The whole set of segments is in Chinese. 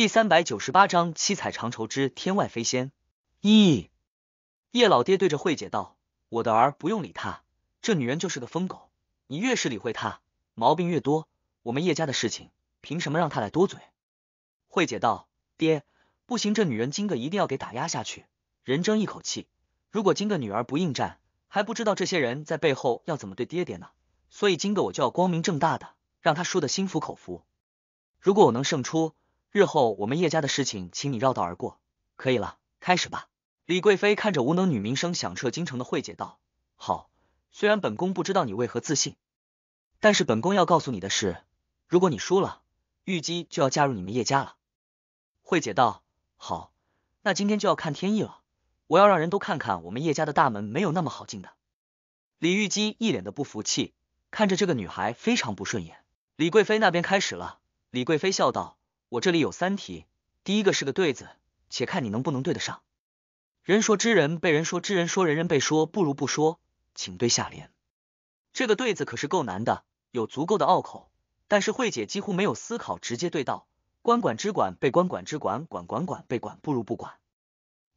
第三百九十八章七彩长绸之天外飞仙。咦，叶老爹对着慧姐道：“我的儿不用理她，这女人就是个疯狗，你越是理会她，毛病越多。我们叶家的事情，凭什么让她来多嘴？”慧姐道：“爹，不行，这女人今个一定要给打压下去。人争一口气，如果今个女儿不应战，还不知道这些人在背后要怎么对爹爹呢。所以今个我就要光明正大的让她输得心服口服。如果我能胜出。”日后我们叶家的事情，请你绕道而过，可以了，开始吧。李贵妃看着无能女名声响彻京城的慧姐道：“好，虽然本宫不知道你为何自信，但是本宫要告诉你的是，如果你输了，玉姬就要嫁入你们叶家了。”慧姐道：“好，那今天就要看天意了，我要让人都看看我们叶家的大门没有那么好进的。”李玉姬一脸的不服气，看着这个女孩非常不顺眼。李贵妃那边开始了，李贵妃笑道。我这里有三题，第一个是个对子，且看你能不能对得上。人说知人被人说知人说人人被说不如不说，请对下联。这个对子可是够难的，有足够的拗口，但是慧姐几乎没有思考，直接对到官管之管被官管之管管管管被管不如不管。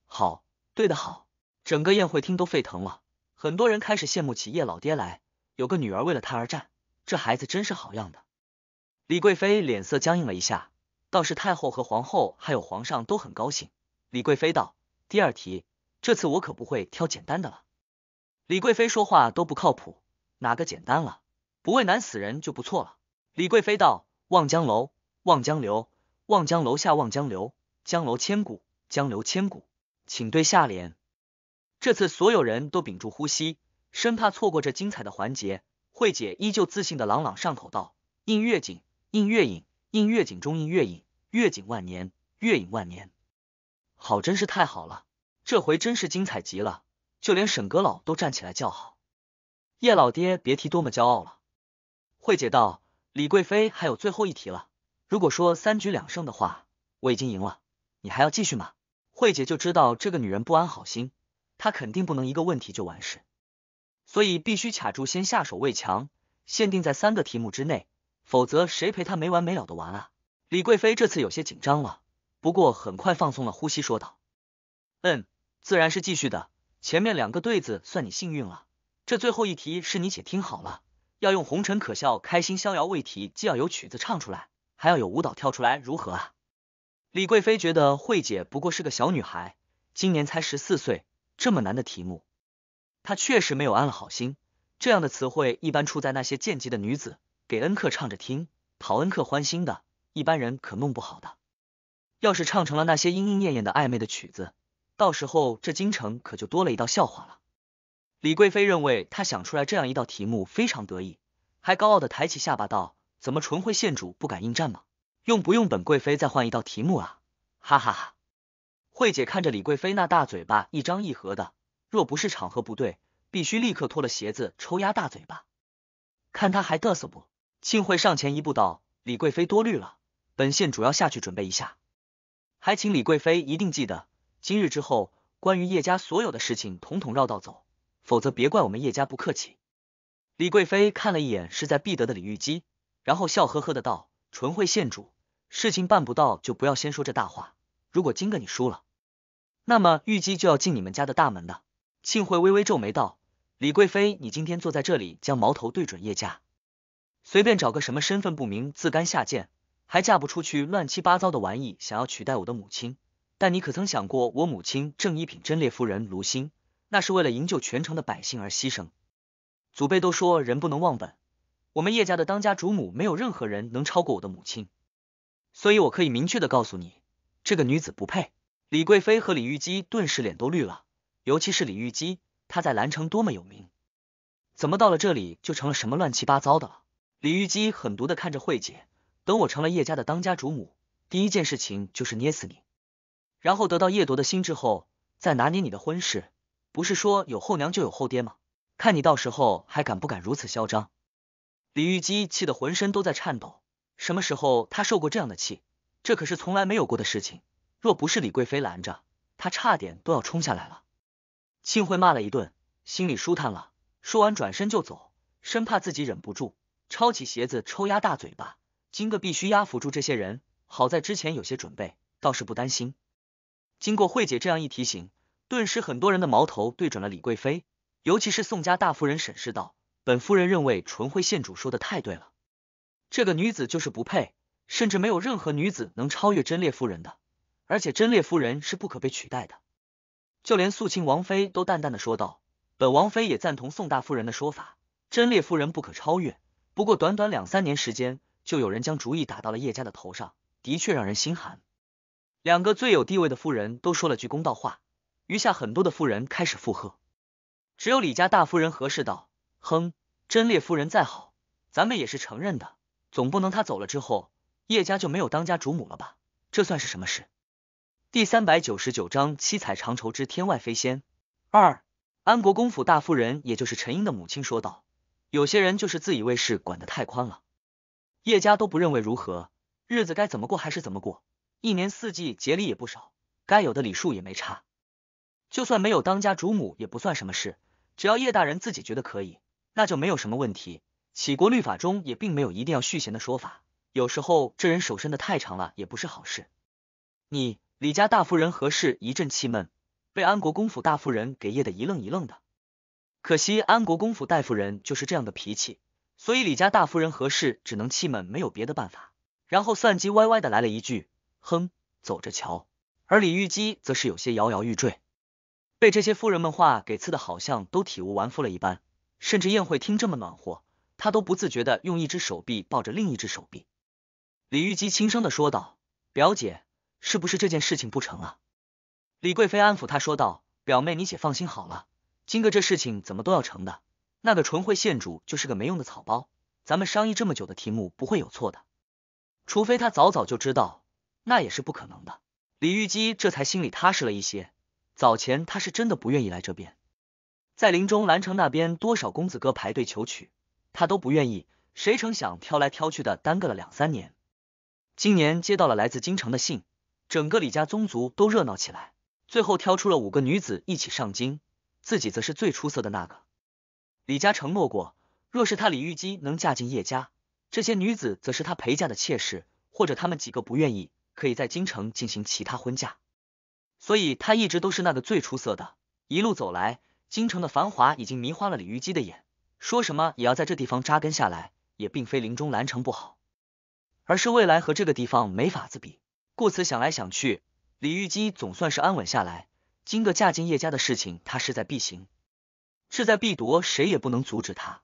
好，对得好，整个宴会厅都沸腾了，很多人开始羡慕起叶老爹来，有个女儿为了他而战，这孩子真是好样的。李贵妃脸色僵硬了一下。倒是太后和皇后还有皇上都很高兴。李贵妃道：“第二题，这次我可不会挑简单的了。”李贵妃说话都不靠谱，哪个简单了？不为难死人就不错了。李贵妃道：“望江楼，望江流，望江楼下望江流，江楼千古，江流千古，请对下联。”这次所有人都屏住呼吸，生怕错过这精彩的环节。慧姐依旧自信的朗朗上口道：“映月景，映月影。”应月景中应月影，月景万年，月影万年，好，真是太好了，这回真是精彩极了，就连沈阁老都站起来叫好，叶老爹别提多么骄傲了。慧姐道：“李贵妃还有最后一题了，如果说三局两胜的话，我已经赢了，你还要继续吗？”慧姐就知道这个女人不安好心，她肯定不能一个问题就完事，所以必须卡住先下手为强，限定在三个题目之内。否则谁陪她没完没了的玩啊？李贵妃这次有些紧张了，不过很快放松了呼吸，说道：“嗯，自然是继续的。前面两个对子算你幸运了，这最后一题是你且听好了，要用‘红尘可笑，开心逍遥’为题，既要有曲子唱出来，还要有舞蹈跳出来，如何啊？”李贵妃觉得慧姐不过是个小女孩，今年才十四岁，这么难的题目，她确实没有安了好心。这样的词汇一般出在那些贱籍的女子。给恩客唱着听，讨恩客欢心的，一般人可弄不好的。要是唱成了那些莺莺燕燕的暧昧的曲子，到时候这京城可就多了一道笑话了。李贵妃认为她想出来这样一道题目非常得意，还高傲的抬起下巴道：“怎么纯惠县主不敢应战吗？用不用本贵妃再换一道题目啊？”哈哈哈。慧姐看着李贵妃那大嘴巴一张一合的，若不是场合不对，必须立刻脱了鞋子抽丫大嘴巴，看她还嘚瑟不？庆会上前一步道：“李贵妃多虑了，本县主要下去准备一下，还请李贵妃一定记得，今日之后，关于叶家所有的事情统统绕道走，否则别怪我们叶家不客气。”李贵妃看了一眼势在必得的李玉姬，然后笑呵呵的道：“纯惠县主，事情办不到就不要先说这大话。如果今个你输了，那么玉姬就要进你们家的大门的。”庆会微微皱眉道：“李贵妃，你今天坐在这里，将矛头对准叶家。”随便找个什么身份不明、自甘下贱、还嫁不出去、乱七八糟的玩意，想要取代我的母亲。但你可曾想过，我母亲正一品贞烈夫人卢星，那是为了营救全城的百姓而牺牲。祖辈都说人不能忘本，我们叶家的当家主母没有任何人能超过我的母亲，所以我可以明确的告诉你，这个女子不配。李贵妃和李玉姬顿时脸都绿了，尤其是李玉姬，她在兰城多么有名，怎么到了这里就成了什么乱七八糟的了？李玉姬狠毒的看着慧姐，等我成了叶家的当家主母，第一件事情就是捏死你，然后得到叶铎的心之后，再拿捏你的婚事。不是说有后娘就有后爹吗？看你到时候还敢不敢如此嚣张！李玉姬气得浑身都在颤抖，什么时候她受过这样的气？这可是从来没有过的事情。若不是李贵妃拦着，她差点都要冲下来了。庆慧骂了一顿，心里舒坦了。说完转身就走，生怕自己忍不住。抄起鞋子抽压大嘴巴，今个必须压服住这些人。好在之前有些准备，倒是不担心。经过慧姐这样一提醒，顿时很多人的矛头对准了李贵妃，尤其是宋家大夫人审视道：“本夫人认为淳惠县主说的太对了，这个女子就是不配，甚至没有任何女子能超越贞烈夫人的，而且贞烈夫人是不可被取代的。”就连肃亲王妃都淡淡的说道：“本王妃也赞同宋大夫人的说法，贞烈夫人不可超越。”不过短短两三年时间，就有人将主意打到了叶家的头上，的确让人心寒。两个最有地位的夫人都说了句公道话，余下很多的夫人开始附和。只有李家大夫人和氏道：“哼，真烈夫人再好，咱们也是承认的。总不能她走了之后，叶家就没有当家主母了吧？这算是什么事？”第三百九十九章七彩长绸之天外飞仙二。安国公府大夫人，也就是陈英的母亲说道。有些人就是自以为是，管得太宽了。叶家都不认为如何，日子该怎么过还是怎么过，一年四季节礼也不少，该有的礼数也没差。就算没有当家主母也不算什么事，只要叶大人自己觉得可以，那就没有什么问题。起国律法中也并没有一定要续弦的说法，有时候这人手伸的太长了也不是好事。你李家大夫人何事一阵气闷，被安国公府大夫人给噎得一愣一愣的。可惜安国公府大夫人就是这样的脾气，所以李家大夫人何氏只能气闷，没有别的办法。然后算计歪歪的来了一句：“哼，走着瞧。”而李玉姬则是有些摇摇欲坠，被这些夫人们话给刺的，好像都体无完肤了一般。甚至宴会厅这么暖和，她都不自觉的用一只手臂抱着另一只手臂。李玉姬轻声的说道：“表姐，是不是这件事情不成了？”李贵妃安抚她说道：“表妹，你且放心好了。”今个这事情怎么都要成的，那个淳惠县主就是个没用的草包。咱们商议这么久的题目不会有错的，除非他早早就知道，那也是不可能的。李玉姬这才心里踏实了一些。早前他是真的不愿意来这边，在林中兰城那边多少公子哥排队求娶，他都不愿意。谁成想挑来挑去的，耽搁了两三年。今年接到了来自京城的信，整个李家宗族都热闹起来，最后挑出了五个女子一起上京。自己则是最出色的那个。李家承诺过，若是他李玉姬能嫁进叶家，这些女子则是他陪嫁的妾室，或者他们几个不愿意，可以在京城进行其他婚嫁。所以他一直都是那个最出色的。一路走来，京城的繁华已经迷花了李玉姬的眼，说什么也要在这地方扎根下来。也并非林中兰城不好，而是未来和这个地方没法子比。故此想来想去，李玉姬总算是安稳下来。今个嫁进叶家的事情，她势在必行，势在必夺，谁也不能阻止她。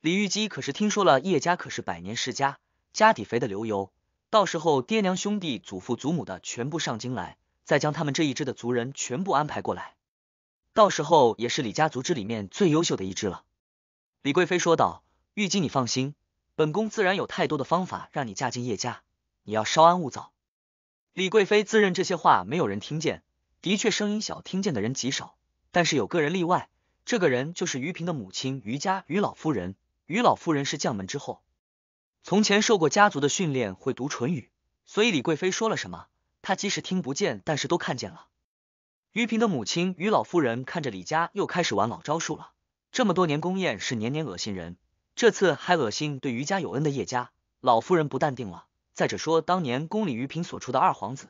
李玉姬可是听说了，叶家可是百年世家，家底肥的流油，到时候爹娘兄弟、祖父祖母的全部上京来，再将他们这一支的族人全部安排过来，到时候也是李家族之里面最优秀的一支了。李贵妃说道：“玉姬，你放心，本宫自然有太多的方法让你嫁进叶家，你要稍安勿躁。”李贵妃自认这些话没有人听见。的确，声音小，听见的人极少。但是有个人例外，这个人就是于平的母亲于家于老夫人。于老夫人是将门之后，从前受过家族的训练，会读唇语，所以李贵妃说了什么，她即使听不见，但是都看见了。于平的母亲于老夫人看着李家又开始玩老招数了。这么多年宫宴是年年恶心人，这次还恶心对于家有恩的叶家，老夫人不淡定了。再者说，当年宫里于平所出的二皇子，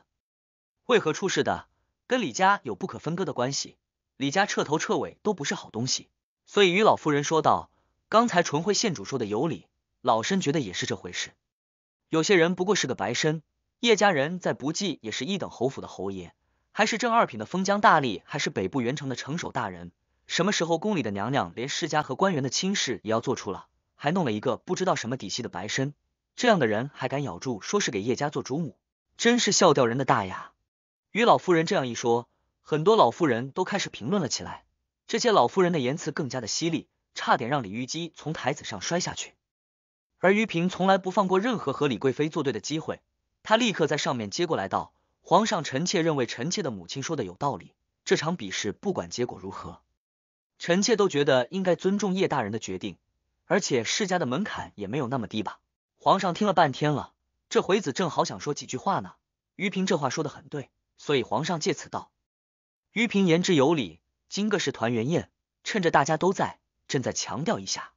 为何出事的？跟李家有不可分割的关系，李家彻头彻尾都不是好东西，所以于老夫人说道：“刚才淳惠县主说的有理，老身觉得也是这回事。有些人不过是个白身，叶家人再不济也是一等侯府的侯爷，还是正二品的封疆大吏，还是北部元城的城守大人。什么时候宫里的娘娘连世家和官员的亲事也要做出了，还弄了一个不知道什么底细的白身，这样的人还敢咬住说是给叶家做主母，真是笑掉人的大牙。”于老夫人这样一说，很多老妇人都开始评论了起来。这些老妇人的言辞更加的犀利，差点让李玉姬从台子上摔下去。而于平从来不放过任何和李贵妃作对的机会，他立刻在上面接过来道：“皇上，臣妾认为臣妾的母亲说的有道理。这场比试不管结果如何，臣妾都觉得应该尊重叶大人的决定。而且世家的门槛也没有那么低吧？”皇上听了半天了，这回子正好想说几句话呢。于平这话说的很对。所以皇上借此道：“于嫔言之有理。今个是团圆宴，趁着大家都在，朕再强调一下：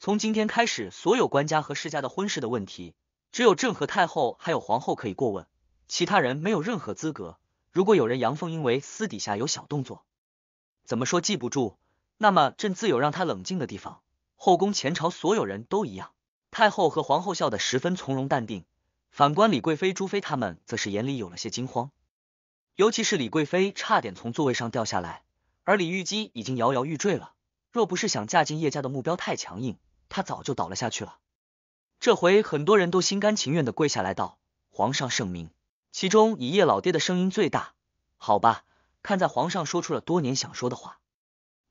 从今天开始，所有官家和世家的婚事的问题，只有朕和太后还有皇后可以过问，其他人没有任何资格。如果有人阳奉阴违，私底下有小动作，怎么说记不住？那么朕自有让他冷静的地方。后宫前朝所有人都一样。太后和皇后笑得十分从容淡定，反观李贵妃、朱妃他们，则是眼里有了些惊慌。”尤其是李贵妃差点从座位上掉下来，而李玉姬已经摇摇欲坠了。若不是想嫁进叶家的目标太强硬，她早就倒了下去了。这回很多人都心甘情愿的跪下来道：“皇上圣明。”其中以叶老爹的声音最大。好吧，看在皇上说出了多年想说的话，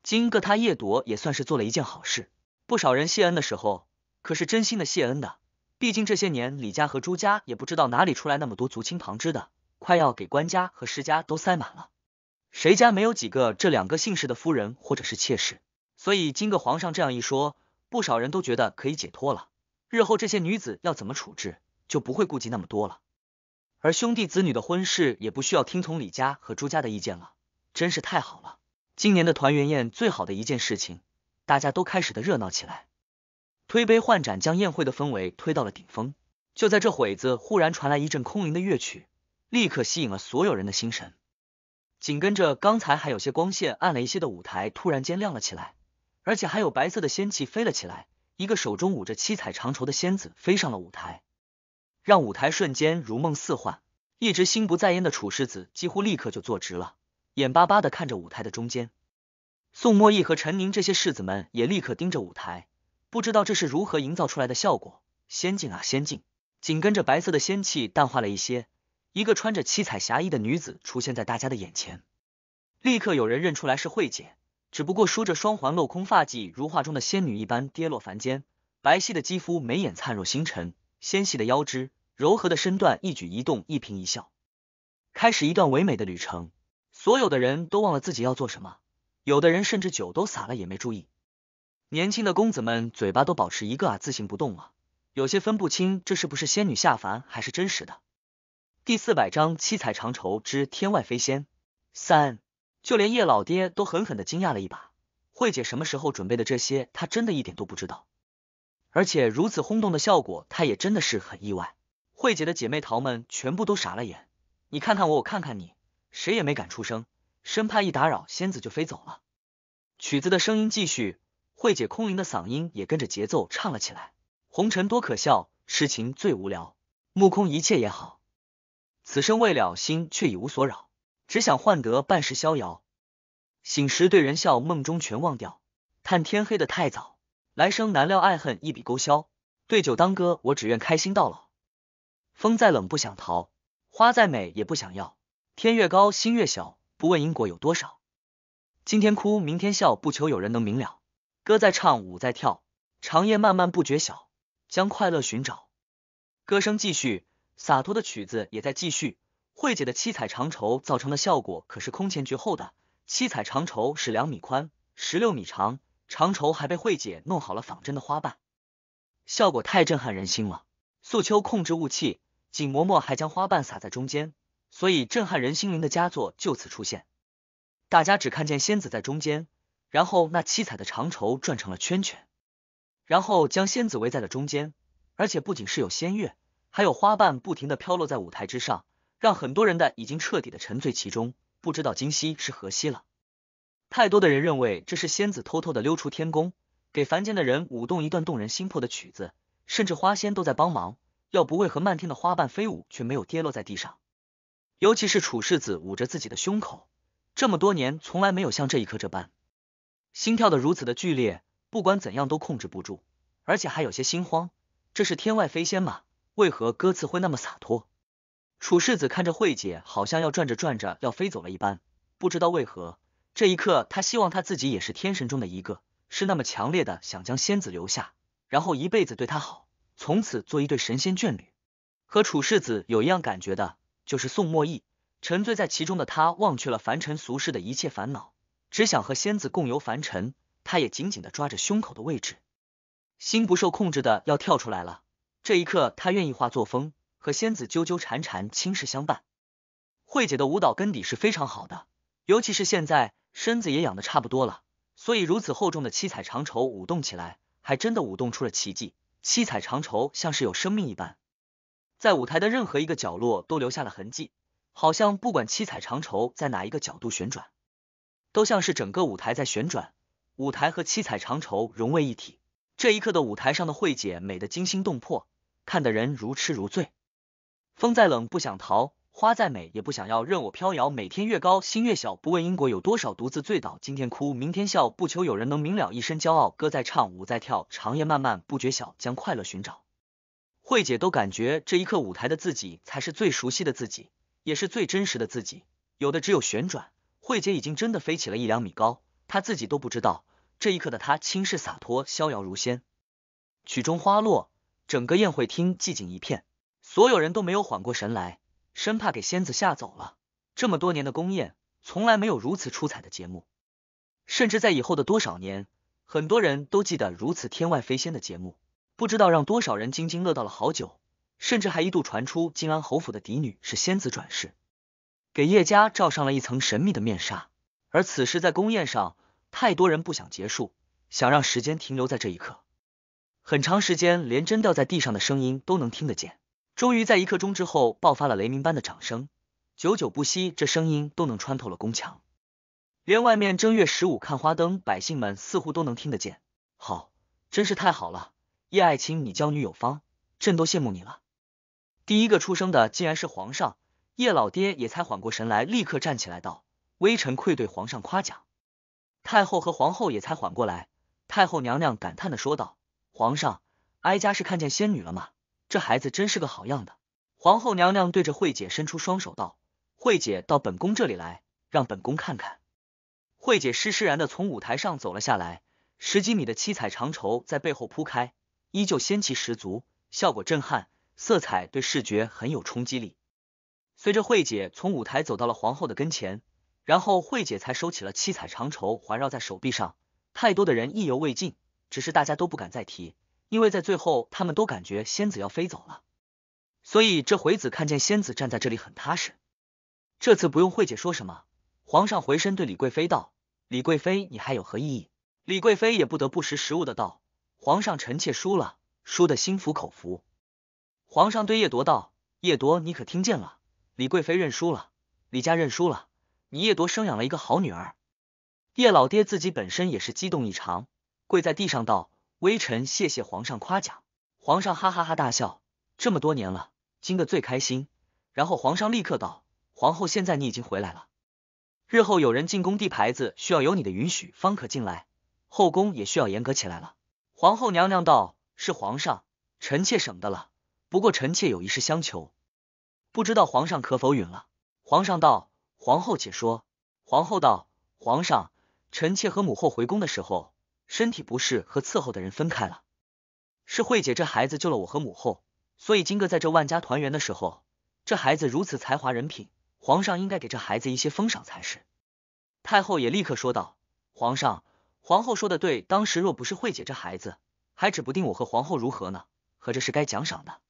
今个他叶铎也算是做了一件好事。不少人谢恩的时候，可是真心的谢恩的。毕竟这些年李家和朱家也不知道哪里出来那么多族亲旁支的。快要给官家和世家都塞满了，谁家没有几个这两个姓氏的夫人或者是妾室？所以经个皇上这样一说，不少人都觉得可以解脱了。日后这些女子要怎么处置，就不会顾及那么多了。而兄弟子女的婚事也不需要听从李家和朱家的意见了，真是太好了。今年的团圆宴最好的一件事情，大家都开始的热闹起来，推杯换盏，将宴会的氛围推到了顶峰。就在这会子，忽然传来一阵空灵的乐曲。立刻吸引了所有人的心神，紧跟着刚才还有些光线暗了一些的舞台突然间亮了起来，而且还有白色的仙气飞了起来，一个手中舞着七彩长绸的仙子飞上了舞台，让舞台瞬间如梦似幻。一直心不在焉的楚世子几乎立刻就坐直了，眼巴巴的看着舞台的中间。宋墨义和陈宁这些世子们也立刻盯着舞台，不知道这是如何营造出来的效果，仙境啊仙境！紧跟着白色的仙气淡化了一些。一个穿着七彩霞衣的女子出现在大家的眼前，立刻有人认出来是慧姐。只不过梳着双环镂空发髻，如画中的仙女一般跌落凡间。白皙的肌肤，眉眼灿若星辰，纤细的腰肢，柔和的身段，一举一动，一颦一笑，开始一段唯美的旅程。所有的人都忘了自己要做什么，有的人甚至酒都洒了也没注意。年轻的公子们嘴巴都保持一个啊字形不动啊，有些分不清这是不是仙女下凡还是真实的。第四百章七彩长绸之天外飞仙三，就连叶老爹都狠狠的惊讶了一把。慧姐什么时候准备的这些，他真的一点都不知道。而且如此轰动的效果，他也真的是很意外。慧姐的姐妹桃们全部都傻了眼，你看看我，我看看你，谁也没敢出声，生怕一打扰仙子就飞走了。曲子的声音继续，慧姐空灵的嗓音也跟着节奏唱了起来：红尘多可笑，痴情最无聊，目空一切也好。此生未了，心却已无所扰，只想换得半世逍遥。醒时对人笑，梦中全忘掉。叹天黑得太早，来生难料爱恨一笔勾销。对酒当歌，我只愿开心到老。风再冷不想逃，花再美也不想要。天越高心越小，不问因果有多少。今天哭明天笑，不求有人能明了。歌在唱舞在跳，长夜漫漫不觉晓，将快乐寻找。歌声继续。洒脱的曲子也在继续，慧姐的七彩长绸造成的效果可是空前绝后的。七彩长绸是两米宽，十六米长，长绸还被慧姐弄好了仿真的花瓣，效果太震撼人心了。素秋控制雾气，锦嬷嬷还将花瓣撒在中间，所以震撼人心灵的佳作就此出现。大家只看见仙子在中间，然后那七彩的长绸转成了圈圈，然后将仙子围在了中间，而且不仅是有仙乐。还有花瓣不停的飘落在舞台之上，让很多人的已经彻底的沉醉其中，不知道今夕是何夕了。太多的人认为这是仙子偷偷的溜出天宫，给凡间的人舞动一段动人心魄的曲子，甚至花仙都在帮忙。要不为何漫天的花瓣飞舞却没有跌落在地上？尤其是楚世子捂着自己的胸口，这么多年从来没有像这一刻这般心跳的如此的剧烈，不管怎样都控制不住，而且还有些心慌。这是天外飞仙吗？为何歌词会那么洒脱？楚世子看着慧姐，好像要转着转着要飞走了一般。不知道为何，这一刻他希望他自己也是天神中的一个，是那么强烈的想将仙子留下，然后一辈子对她好，从此做一对神仙眷侣。和楚世子有一样感觉的，就是宋墨义沉醉在其中的他，忘却了凡尘俗世的一切烦恼，只想和仙子共游凡尘。他也紧紧的抓着胸口的位置，心不受控制的要跳出来了。这一刻，他愿意化作风，和仙子纠纠缠缠，轻视相伴。慧姐的舞蹈根底是非常好的，尤其是现在身子也养的差不多了，所以如此厚重的七彩长绸舞动起来，还真的舞动出了奇迹。七彩长绸像是有生命一般，在舞台的任何一个角落都留下了痕迹，好像不管七彩长绸在哪一个角度旋转，都像是整个舞台在旋转，舞台和七彩长绸融为一体。这一刻的舞台上的慧姐美得惊心动魄。看得人如痴如醉，风再冷不想逃，花再美也不想要，任我飘摇，每天越高心越小，不问因果有多少，独自醉倒，今天哭明天笑，不求有人能明了一身骄傲，歌在唱舞在跳，长夜漫漫不觉晓，将快乐寻找。慧姐都感觉这一刻舞台的自己才是最熟悉的自己，也是最真实的自己。有的只有旋转，慧姐已经真的飞起了一两米高，她自己都不知道，这一刻的她轻视洒脱，逍遥如仙。曲终花落。整个宴会厅寂静一片，所有人都没有缓过神来，生怕给仙子吓走了。这么多年的宫宴，从来没有如此出彩的节目，甚至在以后的多少年，很多人都记得如此天外飞仙的节目，不知道让多少人津津乐道了好久，甚至还一度传出金安侯府的嫡女是仙子转世，给叶家罩上了一层神秘的面纱。而此时在宫宴上，太多人不想结束，想让时间停留在这一刻。很长时间，连针掉在地上的声音都能听得见。终于在一刻钟之后，爆发了雷鸣般的掌声，久久不息。这声音都能穿透了宫墙，连外面正月十五看花灯，百姓们似乎都能听得见。好，真是太好了！叶爱卿，你教女有方，朕都羡慕你了。第一个出生的竟然是皇上，叶老爹也才缓过神来，立刻站起来道：“微臣愧对皇上夸奖。”太后和皇后也才缓过来，太后娘娘感叹的说道。皇上，哀家是看见仙女了吗？这孩子真是个好样的。皇后娘娘对着慧姐伸出双手道：“慧姐，到本宫这里来，让本宫看看。”慧姐施施然的从舞台上走了下来，十几米的七彩长绸在背后铺开，依旧仙气十足，效果震撼，色彩对视觉很有冲击力。随着慧姐从舞台走到了皇后的跟前，然后慧姐才收起了七彩长绸，环绕在手臂上。太多的人意犹未尽。只是大家都不敢再提，因为在最后他们都感觉仙子要飞走了，所以这回子看见仙子站在这里很踏实。这次不用慧姐说什么，皇上回身对李贵妃道：“李贵妃，你还有何异议？”李贵妃也不得不识时务的道：“皇上，臣妾输了，输的心服口服。”皇上对叶铎道：“叶铎，你可听见了？李贵妃认输了，李家认输了，你叶铎生养了一个好女儿。”叶老爹自己本身也是激动异常。跪在地上道：“微臣谢谢皇上夸奖。”皇上哈哈哈大笑，这么多年了，今个最开心。然后皇上立刻道：“皇后，现在你已经回来了，日后有人进宫递牌子，需要有你的允许方可进来，后宫也需要严格起来了。”皇后娘娘道：“是皇上，臣妾省的了。不过臣妾有一事相求，不知道皇上可否允了？”皇上道：“皇后且说。”皇后道：“皇上，臣妾和母后回宫的时候。”身体不适和伺候的人分开了，是慧姐这孩子救了我和母后，所以金哥在这万家团圆的时候，这孩子如此才华人品，皇上应该给这孩子一些封赏才是。太后也立刻说道：“皇上，皇后说的对，当时若不是慧姐这孩子，还指不定我和皇后如何呢。合着是该奖赏的。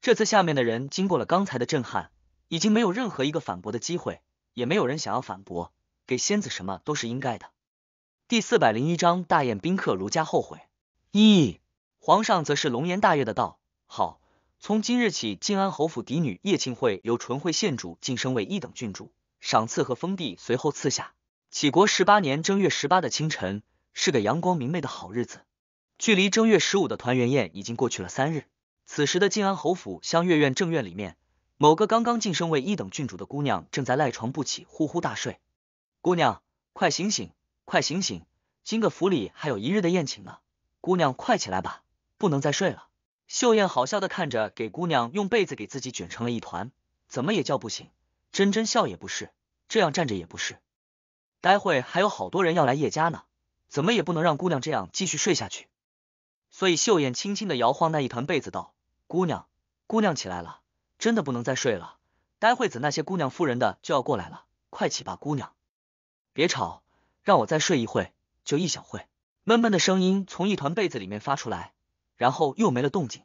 这次下面的人经过了刚才的震撼，已经没有任何一个反驳的机会，也没有人想要反驳，给仙子什么都是应该的。”第四百零一章大宴宾客如家后悔。一皇上则是龙颜大悦的道：“好，从今日起，靖安侯府嫡女叶庆惠由纯惠县主晋升为一等郡主，赏赐和封地随后赐下。”启国十八年正月十八的清晨，是个阳光明媚的好日子。距离正月十五的团圆宴已经过去了三日。此时的靖安侯府香月院正院里面，某个刚刚晋升为一等郡主的姑娘正在赖床不起，呼呼大睡。姑娘，快醒醒！快醒醒！今个府里还有一日的宴请呢，姑娘快起来吧，不能再睡了。秀燕好笑的看着，给姑娘用被子给自己卷成了一团，怎么也叫不醒。真真笑也不是，这样站着也不是。待会还有好多人要来叶家呢，怎么也不能让姑娘这样继续睡下去。所以秀燕轻轻的摇晃那一团被子，道：“姑娘，姑娘起来了，真的不能再睡了。待会子那些姑娘夫人的就要过来了，快起吧，姑娘。别吵。”让我再睡一会，就一小会。闷闷的声音从一团被子里面发出来，然后又没了动静。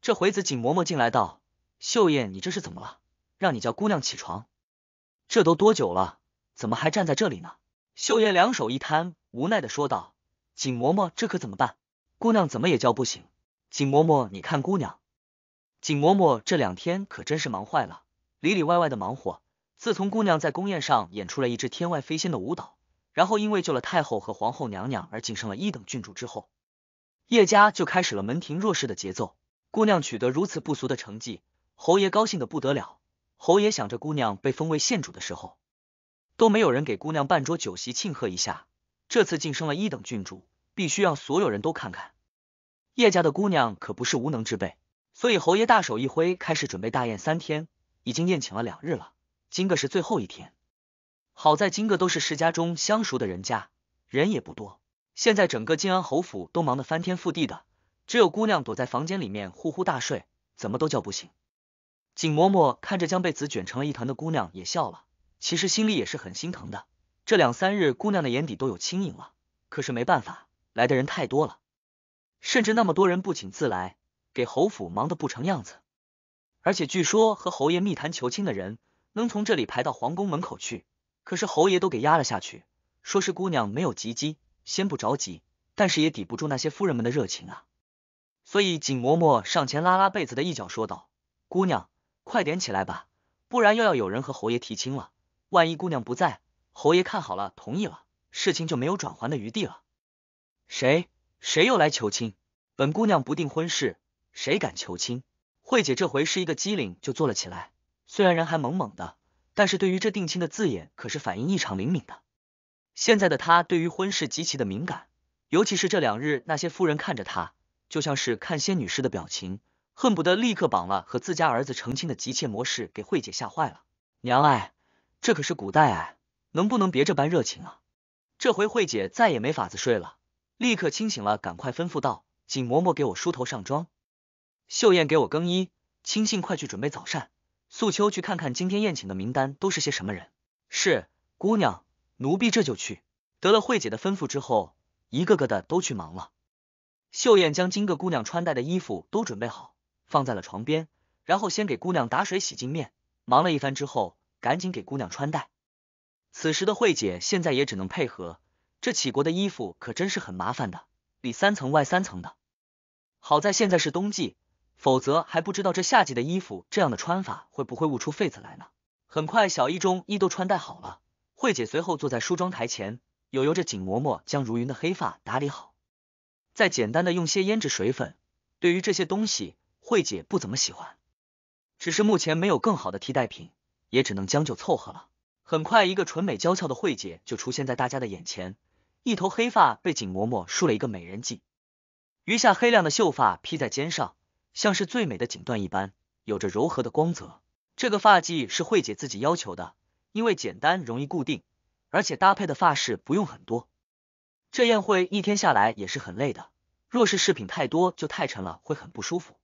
这回子景嬷嬷进来道：“秀燕，你这是怎么了？让你叫姑娘起床，这都多久了，怎么还站在这里呢？”秀燕两手一摊，无奈的说道：“景嬷嬷，这可怎么办？姑娘怎么也叫不醒。”景嬷嬷，你看姑娘，景嬷嬷这两天可真是忙坏了，里里外外的忙活。自从姑娘在宫宴上演出了一支天外飞仙的舞蹈。然后因为救了太后和皇后娘娘而晋升了一等郡主之后，叶家就开始了门庭若市的节奏。姑娘取得如此不俗的成绩，侯爷高兴的不得了。侯爷想着姑娘被封为县主的时候，都没有人给姑娘办桌酒席庆贺一下，这次晋升了一等郡主，必须让所有人都看看叶家的姑娘可不是无能之辈。所以侯爷大手一挥，开始准备大宴三天。已经宴请了两日了，今个是最后一天。好在今个都是世家中相熟的人家，人也不多。现在整个靖安侯府都忙得翻天覆地的，只有姑娘躲在房间里面呼呼大睡，怎么都叫不醒。景嬷嬷看着将被子卷成了一团的姑娘，也笑了。其实心里也是很心疼的。这两三日姑娘的眼底都有青影了，可是没办法，来的人太多了，甚至那么多人不请自来，给侯府忙得不成样子。而且据说和侯爷密谈求亲的人，能从这里排到皇宫门口去。可是侯爷都给压了下去，说是姑娘没有及笄，先不着急，但是也抵不住那些夫人们的热情啊。所以景嬷嬷上前拉拉被子的一角，说道：“姑娘，快点起来吧，不然又要有人和侯爷提亲了。万一姑娘不在，侯爷看好了，同意了，事情就没有转圜的余地了。”谁？谁又来求亲？本姑娘不订婚事，谁敢求亲？慧姐这回是一个机灵，就坐了起来，虽然人还懵懵的。但是对于这定亲的字眼可是反应异常灵敏的，现在的他对于婚事极其的敏感，尤其是这两日那些夫人看着他，就像是看仙女似的表情，恨不得立刻绑了和自家儿子成亲的急切模式，给慧姐吓坏了。娘哎，这可是古代哎，能不能别这般热情啊？这回慧姐再也没法子睡了，立刻清醒了，赶快吩咐道：“锦嬷嬷给我梳头上妆，秀燕给我更衣，亲信快去准备早膳。”素秋去看看今天宴请的名单都是些什么人。是姑娘，奴婢这就去。得了慧姐的吩咐之后，一个个的都去忙了。秀燕将金个姑娘穿戴的衣服都准备好，放在了床边，然后先给姑娘打水、洗净面。忙了一番之后，赶紧给姑娘穿戴。此时的慧姐现在也只能配合。这起国的衣服可真是很麻烦的，里三层外三层的。好在现在是冬季。否则还不知道这夏季的衣服这样的穿法会不会误出痱子来呢？很快，小一、中一都穿戴好了。慧姐随后坐在梳妆台前，有由着景嬷嬷将如云的黑发打理好，再简单的用些胭脂水粉。对于这些东西，慧姐不怎么喜欢，只是目前没有更好的替代品，也只能将就凑合了。很快，一个纯美娇俏的慧姐就出现在大家的眼前，一头黑发被景嬷嬷梳了一个美人髻，余下黑亮的秀发披在肩上。像是最美的锦缎一般，有着柔和的光泽。这个发髻是慧姐自己要求的，因为简单容易固定，而且搭配的发饰不用很多。这宴会一天下来也是很累的，若是饰品太多就太沉了，会很不舒服。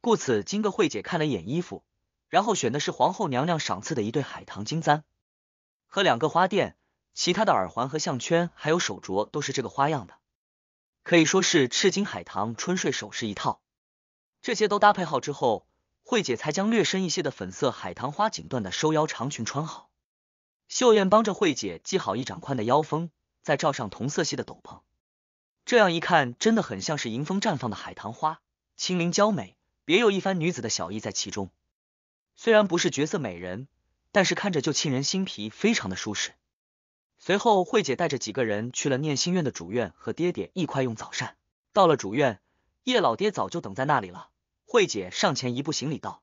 故此，今个慧姐看了一眼衣服，然后选的是皇后娘娘赏赐的一对海棠金簪和两个花钿，其他的耳环和项圈还有手镯都是这个花样的，可以说是赤金海棠春睡首饰一套。这些都搭配好之后，慧姐才将略深一些的粉色海棠花锦缎的收腰长裙穿好。秀燕帮着慧姐系好一掌宽的腰封，再罩上同色系的斗篷，这样一看真的很像是迎风绽放的海棠花，清灵娇美，别有一番女子的小意在其中。虽然不是绝色美人，但是看着就沁人心脾，非常的舒适。随后，慧姐带着几个人去了念心院的主院，和爹爹一块用早膳。到了主院，叶老爹早就等在那里了。慧姐上前一步行礼道：“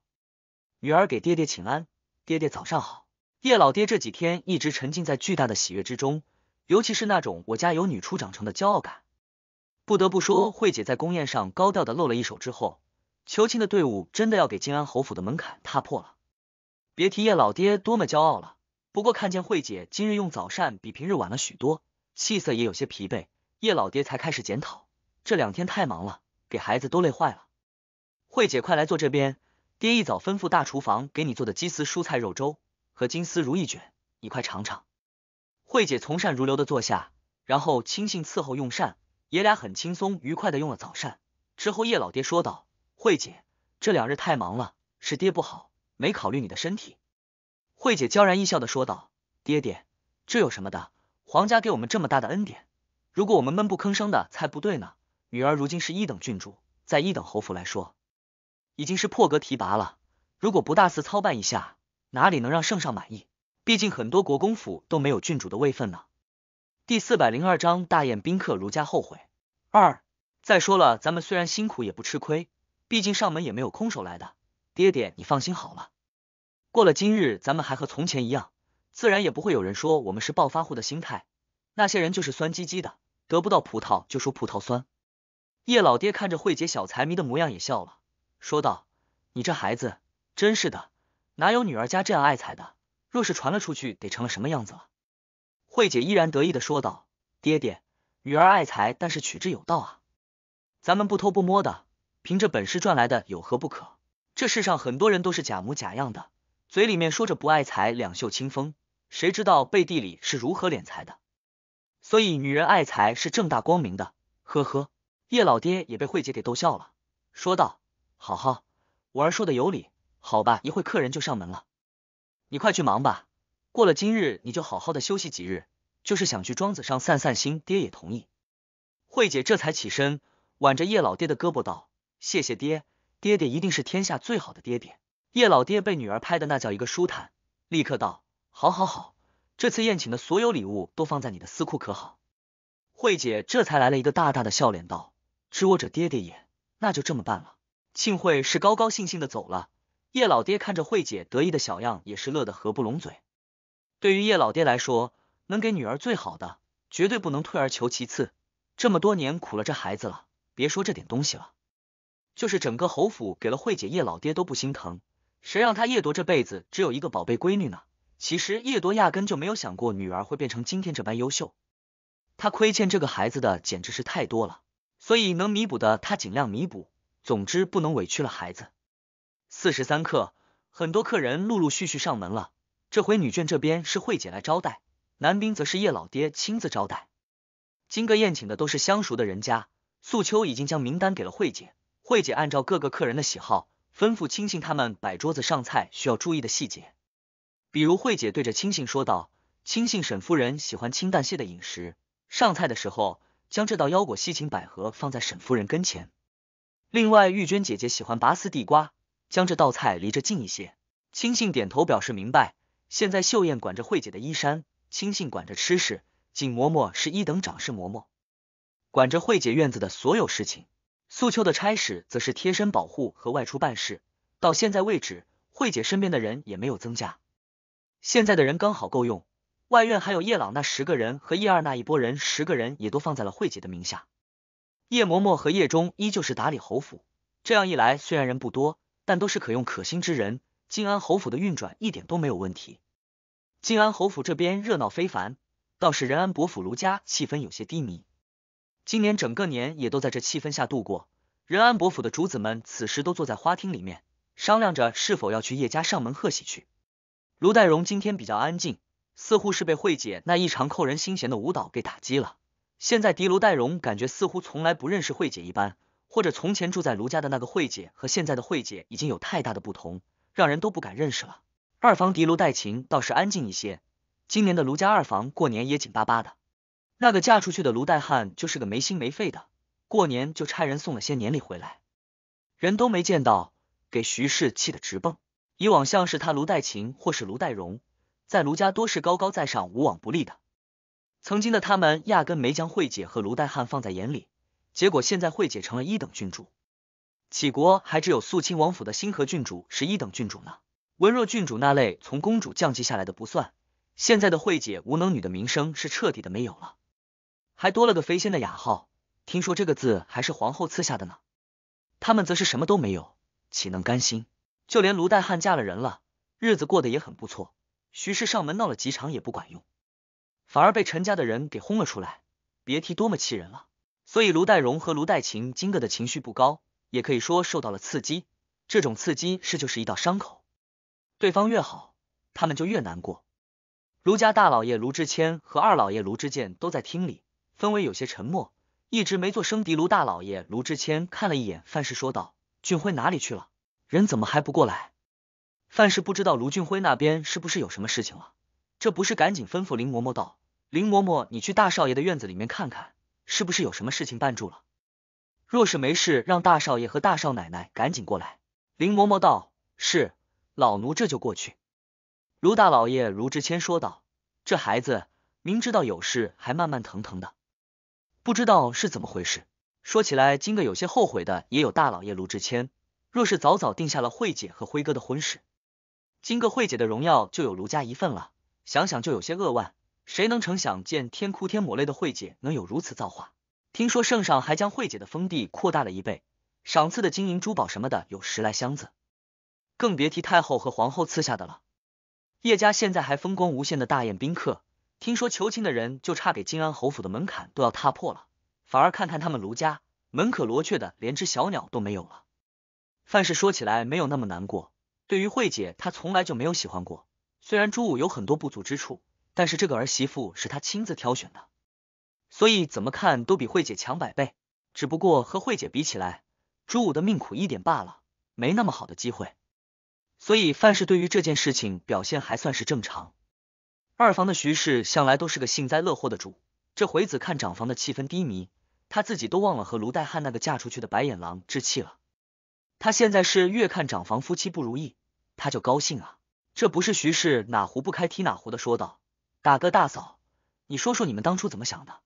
女儿给爹爹请安，爹爹早上好。”叶老爹这几天一直沉浸在巨大的喜悦之中，尤其是那种我家有女初长成的骄傲感。不得不说，慧姐在宫宴上高调的露了一手之后，求亲的队伍真的要给靖安侯府的门槛踏破了。别提叶老爹多么骄傲了。不过看见慧姐今日用早膳比平日晚了许多，气色也有些疲惫，叶老爹才开始检讨这两天太忙了，给孩子都累坏了。慧姐，快来坐这边。爹一早吩咐大厨房给你做的鸡丝蔬菜肉粥和金丝如意卷，你快尝尝。慧姐从善如流的坐下，然后亲信伺候用膳。爷俩很轻松愉快的用了早膳之后，叶老爹说道：“慧姐，这两日太忙了，是爹不好，没考虑你的身体。”慧姐娇然一笑的说道：“爹爹，这有什么的？皇家给我们这么大的恩典，如果我们闷不吭声的才不对呢。女儿如今是一等郡主，在一等侯府来说。”已经是破格提拔了，如果不大肆操办一下，哪里能让圣上满意？毕竟很多国公府都没有郡主的位分呢。第四百零二章大宴宾客如家后悔二。再说了，咱们虽然辛苦也不吃亏，毕竟上门也没有空手来的。爹爹，你放心好了，过了今日，咱们还和从前一样，自然也不会有人说我们是暴发户的心态。那些人就是酸唧唧的，得不到葡萄就说葡萄酸。叶老爹看着慧姐小财迷的模样也笑了。说道：“你这孩子真是的，哪有女儿家这样爱财的？若是传了出去，得成了什么样子了？”慧姐依然得意的说道：“爹爹，女儿爱财，但是取之有道啊。咱们不偷不摸的，凭着本事赚来的，有何不可？这世上很多人都是假模假样的，嘴里面说着不爱财，两袖清风，谁知道背地里是如何敛财的？所以女人爱财是正大光明的。”呵呵，叶老爹也被慧姐给逗笑了，说道。好好，我儿说的有理，好吧，一会客人就上门了，你快去忙吧。过了今日，你就好好的休息几日，就是想去庄子上散散心，爹也同意。慧姐这才起身，挽着叶老爹的胳膊道：“谢谢爹，爹爹一定是天下最好的爹爹。”叶老爹被女儿拍的那叫一个舒坦，立刻道：“好好好，这次宴请的所有礼物都放在你的私库，可好？”慧姐这才来了一个大大的笑脸道：“知我者，爹爹也。”那就这么办了。庆慧是高高兴兴的走了，叶老爹看着慧姐得意的小样，也是乐得合不拢嘴。对于叶老爹来说，能给女儿最好的，绝对不能退而求其次。这么多年苦了这孩子了，别说这点东西了，就是整个侯府给了慧姐，叶老爹都不心疼。谁让他叶铎这辈子只有一个宝贝闺女呢？其实叶铎压根就没有想过女儿会变成今天这般优秀，他亏欠这个孩子的简直是太多了，所以能弥补的他尽量弥补。总之不能委屈了孩子。四时三刻，很多客人陆陆续续上门了。这回女眷这边是慧姐来招待，男宾则是叶老爹亲自招待。今个宴请的都是相熟的人家，素秋已经将名单给了慧姐，慧姐按照各个客人的喜好，吩咐亲信他们摆桌子上菜需要注意的细节。比如慧姐对着亲信说道：“亲信沈夫人喜欢清淡些的饮食，上菜的时候将这道腰果西芹百合放在沈夫人跟前。”另外，玉娟姐姐喜欢拔丝地瓜，将这道菜离着近一些。青杏点头表示明白。现在秀燕管着慧姐的衣衫，青杏管着吃食，锦嬷嬷是一等掌事嬷嬷，管着慧姐院子的所有事情。素秋的差使则是贴身保护和外出办事。到现在为止，慧姐身边的人也没有增加，现在的人刚好够用。外院还有叶朗那十个人和叶二那一拨人，十个人也都放在了慧姐的名下。叶嬷嬷和叶中依旧是打理侯府，这样一来，虽然人不多，但都是可用可心之人。靖安侯府的运转一点都没有问题。靖安侯府这边热闹非凡，倒是仁安伯府卢家气氛有些低迷。今年整个年也都在这气氛下度过。仁安伯府的主子们此时都坐在花厅里面，商量着是否要去叶家上门贺喜去。卢代荣今天比较安静，似乎是被慧姐那异常扣人心弦的舞蹈给打击了。现在狄卢代荣感觉似乎从来不认识慧姐一般，或者从前住在卢家的那个慧姐和现在的慧姐已经有太大的不同，让人都不敢认识了。二房狄卢代琴倒是安静一些，今年的卢家二房过年也紧巴巴的。那个嫁出去的卢代汉就是个没心没肺的，过年就差人送了些年礼回来，人都没见到，给徐氏气得直蹦。以往像是他卢代琴或是卢代荣，在卢家多是高高在上，无往不利的。曾经的他们压根没将慧姐和卢代汉放在眼里，结果现在慧姐成了一等郡主，启国还只有肃亲王府的星河郡主是一等郡主呢。文若郡主那类从公主降级下来的不算，现在的慧姐无能女的名声是彻底的没有了，还多了个飞仙的雅号，听说这个字还是皇后赐下的呢。他们则是什么都没有，岂能甘心？就连卢代汉嫁了人了，日子过得也很不错，徐氏上门闹了几场也不管用。反而被陈家的人给轰了出来，别提多么气人了。所以卢代荣和卢代琴今个的情绪不高，也可以说受到了刺激。这种刺激是就是一道伤口，对方越好，他们就越难过。卢家大老爷卢志谦和二老爷卢志健都在厅里，氛围有些沉默，一直没做声的卢大老爷卢志谦看了一眼范氏，说道：“俊辉哪里去了？人怎么还不过来？”范氏不知道卢俊辉那边是不是有什么事情了。这不是赶紧吩咐林嬷嬷道：“林嬷嬷，你去大少爷的院子里面看看，是不是有什么事情绊住了？若是没事，让大少爷和大少奶奶赶紧过来。”林嬷嬷道：“是，老奴这就过去。”卢大老爷卢志谦说道：“这孩子明知道有事，还慢慢腾腾的，不知道是怎么回事。说起来，今个有些后悔的也有大老爷卢志谦。若是早早定下了慧姐和辉哥的婚事，今个慧姐的荣耀就有卢家一份了。”想想就有些扼腕，谁能成想见天哭天抹泪的慧姐能有如此造化？听说圣上还将慧姐的封地扩大了一倍，赏赐的金银珠宝什么的有十来箱子，更别提太后和皇后赐下的了。叶家现在还风光无限的大宴宾客，听说求亲的人就差给金安侯府的门槛都要踏破了，反而看看他们卢家门可罗雀的，连只小鸟都没有了。凡事说起来没有那么难过，对于慧姐，她从来就没有喜欢过。虽然朱武有很多不足之处，但是这个儿媳妇是他亲自挑选的，所以怎么看都比慧姐强百倍。只不过和慧姐比起来，朱武的命苦一点罢了，没那么好的机会。所以范氏对于这件事情表现还算是正常。二房的徐氏向来都是个幸灾乐祸的主，这回子看长房的气氛低迷，他自己都忘了和卢代汉那个嫁出去的白眼狼置气了。他现在是越看长房夫妻不如意，他就高兴啊。这不是徐氏哪壶不开提哪壶的说道：“大哥大嫂，你说说你们当初怎么想的？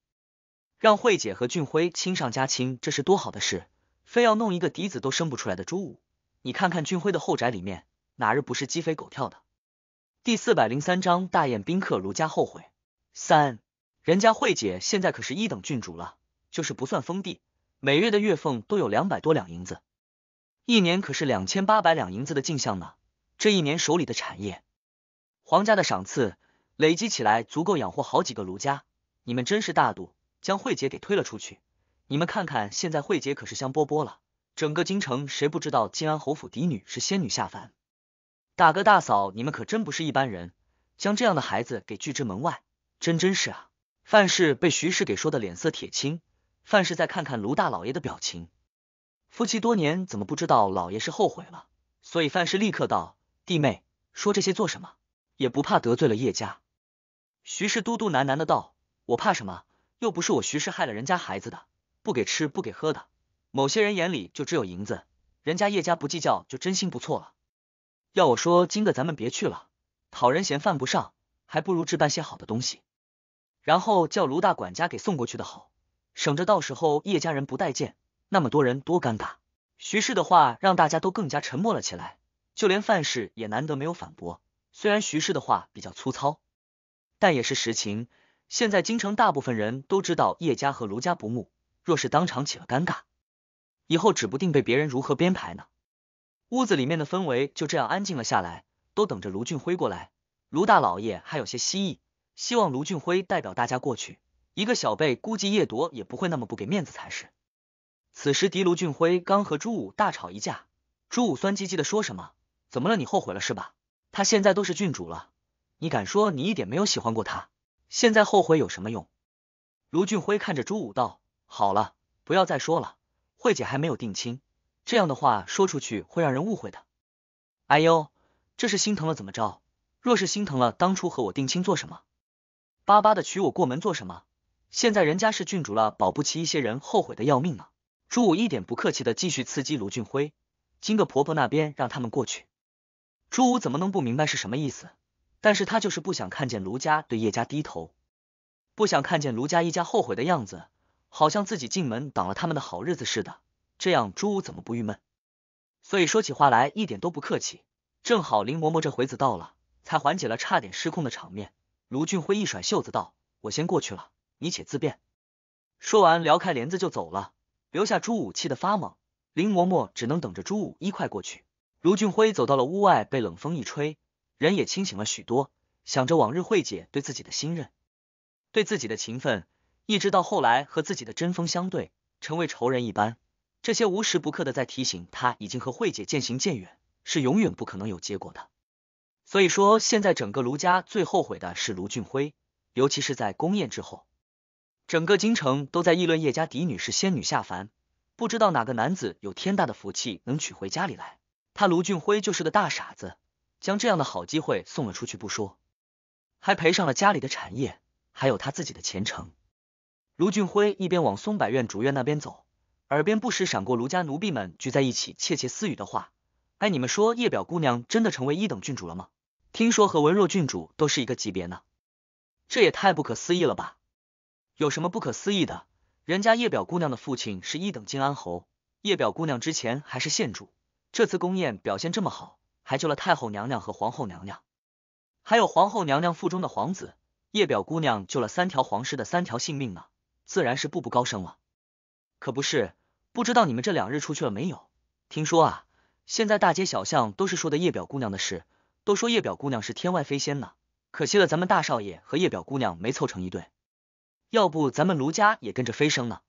让慧姐和俊辉亲上加亲，这是多好的事！非要弄一个嫡子都生不出来的朱武，你看看俊辉的后宅里面，哪日不是鸡飞狗跳的？”第四百零三章大宴宾客如家后悔三，人家慧姐现在可是一等郡主了，就是不算封地，每月的月俸都有两百多两银子，一年可是两千八百两银子的进项呢。这一年手里的产业，皇家的赏赐累积起来足够养活好几个卢家。你们真是大度，将慧姐给推了出去。你们看看，现在慧姐可是香饽饽了，整个京城谁不知道金安侯府嫡女是仙女下凡？大哥大嫂，你们可真不是一般人，将这样的孩子给拒之门外，真真是啊！范氏被徐氏给说的脸色铁青。范氏再看看卢大老爷的表情，夫妻多年怎么不知道老爷是后悔了？所以范氏立刻道。弟妹，说这些做什么？也不怕得罪了叶家。徐氏嘟嘟喃喃的道：“我怕什么？又不是我徐氏害了人家孩子的，不给吃不给喝的。某些人眼里就只有银子，人家叶家不计较就真心不错了。要我说，今个咱们别去了，讨人嫌犯不上，还不如置办些好的东西，然后叫卢大管家给送过去的好，省着到时候叶家人不待见，那么多人多尴尬。”徐氏的话让大家都更加沉默了起来。就连范氏也难得没有反驳，虽然徐氏的话比较粗糙，但也是实情。现在京城大部分人都知道叶家和卢家不睦，若是当场起了尴尬，以后指不定被别人如何编排呢。屋子里面的氛围就这样安静了下来，都等着卢俊辉过来。卢大老爷还有些希蜴，希望卢俊辉代表大家过去。一个小辈，估计叶铎也不会那么不给面子才是。此时狄卢俊辉刚和朱武大吵一架，朱武酸唧唧的说什么。怎么了？你后悔了是吧？她现在都是郡主了，你敢说你一点没有喜欢过她？现在后悔有什么用？卢俊辉看着朱武道：“好了，不要再说了。慧姐还没有定亲，这样的话说出去会让人误会的。”哎呦，这是心疼了怎么着？若是心疼了，当初和我定亲做什么？巴巴的娶我过门做什么？现在人家是郡主了，保不齐一些人后悔的要命呢。朱武一点不客气的继续刺激卢俊辉：“今个婆婆那边让他们过去。”朱武怎么能不明白是什么意思？但是他就是不想看见卢家对叶家低头，不想看见卢家一家后悔的样子，好像自己进门挡了他们的好日子似的。这样朱武怎么不郁闷？所以说起话来一点都不客气。正好林嬷嬷这回子到了，才缓解了差点失控的场面。卢俊辉一甩袖子道：“我先过去了，你且自便。”说完撩开帘子就走了，留下朱武气得发懵。林嬷嬷只能等着朱武一块过去。卢俊辉走到了屋外，被冷风一吹，人也清醒了许多。想着往日慧姐对自己的信任，对自己的情分，一直到后来和自己的针锋相对，成为仇人一般，这些无时不刻的在提醒他，已经和慧姐渐行渐远，是永远不可能有结果的。所以说，现在整个卢家最后悔的是卢俊辉，尤其是在宫宴之后，整个京城都在议论叶家嫡女是仙女下凡，不知道哪个男子有天大的福气能娶回家里来。他卢俊辉就是个大傻子，将这样的好机会送了出去不说，还赔上了家里的产业，还有他自己的前程。卢俊辉一边往松柏院主院那边走，耳边不时闪过卢家奴婢们聚在一起窃窃私语的话：“哎，你们说叶表姑娘真的成为一等郡主了吗？听说和文若郡主都是一个级别呢，这也太不可思议了吧？有什么不可思议的？人家叶表姑娘的父亲是一等金安侯，叶表姑娘之前还是县主。”这次宫宴表现这么好，还救了太后娘娘和皇后娘娘，还有皇后娘娘腹中的皇子叶表姑娘救了三条皇室的三条性命呢，自然是步步高升了。可不是，不知道你们这两日出去了没有？听说啊，现在大街小巷都是说的叶表姑娘的事，都说叶表姑娘是天外飞仙呢。可惜了，咱们大少爷和叶表姑娘没凑成一对，要不咱们卢家也跟着飞升呢。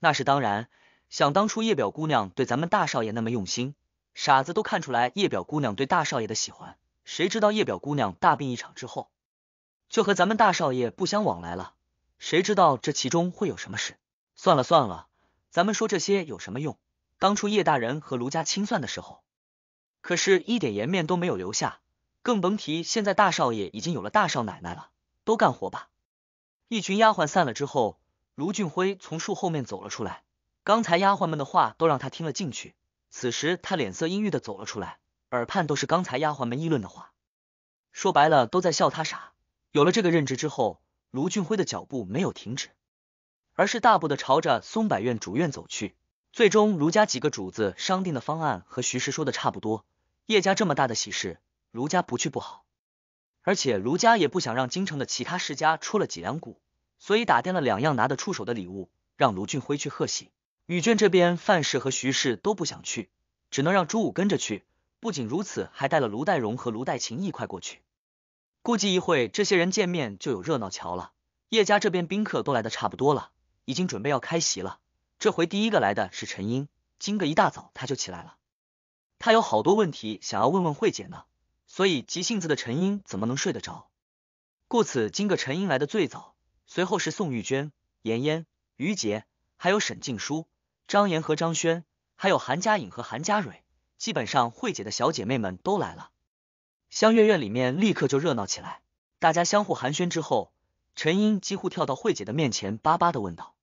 那是当然。想当初叶表姑娘对咱们大少爷那么用心，傻子都看出来叶表姑娘对大少爷的喜欢。谁知道叶表姑娘大病一场之后，就和咱们大少爷不相往来了。谁知道这其中会有什么事？算了算了，咱们说这些有什么用？当初叶大人和卢家清算的时候，可是一点颜面都没有留下，更甭提现在大少爷已经有了大少奶奶了。都干活吧！一群丫鬟散了之后，卢俊辉从树后面走了出来。刚才丫鬟们的话都让他听了进去，此时他脸色阴郁的走了出来，耳畔都是刚才丫鬟们议论的话，说白了都在笑他傻。有了这个认知之后，卢俊辉的脚步没有停止，而是大步的朝着松柏院主院走去。最终，卢家几个主子商定的方案和徐氏说的差不多。叶家这么大的喜事，卢家不去不好，而且卢家也不想让京城的其他世家出了脊梁骨，所以打点了两样拿得出手的礼物，让卢俊辉去贺喜。雨娟这边，范氏和徐氏都不想去，只能让朱武跟着去。不仅如此，还带了卢代荣和卢代琴一块过去。估计一会这些人见面就有热闹瞧了。叶家这边宾客都来的差不多了，已经准备要开席了。这回第一个来的是陈英，今个一大早他就起来了。他有好多问题想要问问慧姐呢，所以急性子的陈英怎么能睡得着？故此今个陈英来的最早，随后是宋玉娟、严嫣、于杰，还有沈静书。张岩和张轩，还有韩佳颖和韩佳蕊，基本上慧姐的小姐妹们都来了，香月苑里面立刻就热闹起来。大家相互寒暄之后，陈英几乎跳到慧姐的面前，巴巴的问道：“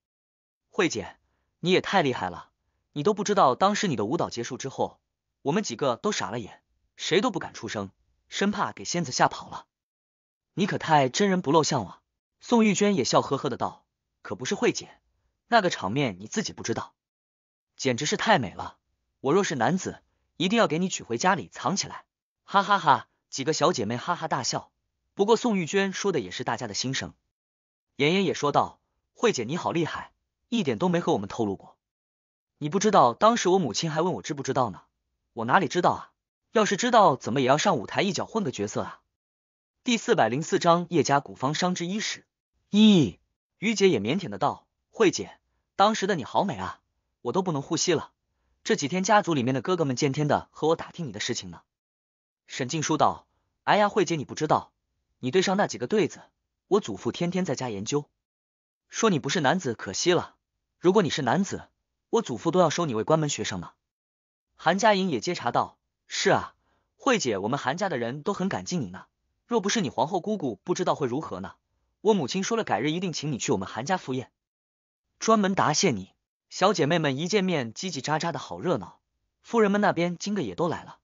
慧姐，你也太厉害了！你都不知道，当时你的舞蹈结束之后，我们几个都傻了眼，谁都不敢出声，生怕给仙子吓跑了。你可太真人不露相了。”宋玉娟也笑呵呵的道：“可不是，慧姐，那个场面你自己不知道。”简直是太美了！我若是男子，一定要给你娶回家里藏起来。哈哈哈！几个小姐妹哈哈大笑。不过宋玉娟说的也是大家的心声。妍妍也说道：“慧姐你好厉害，一点都没和我们透露过。你不知道，当时我母亲还问我知不知道呢。我哪里知道啊？要是知道，怎么也要上舞台一角混个角色啊。”第四百零四章叶家古方商之一史。咦，于姐也腼腆的道：“慧姐，当时的你好美啊。”我都不能呼吸了，这几天家族里面的哥哥们见天的和我打听你的事情呢。沈静书道：“哎呀，慧姐，你不知道，你对上那几个对子，我祖父天天在家研究，说你不是男子，可惜了。如果你是男子，我祖父都要收你为关门学生呢。”韩佳莹也接茬道：“是啊，慧姐，我们韩家的人都很感激你呢。若不是你皇后姑姑，不知道会如何呢。我母亲说了，改日一定请你去我们韩家赴宴，专门答谢你。”小姐妹们一见面，叽叽喳喳的好热闹。夫人们那边金个也都来了。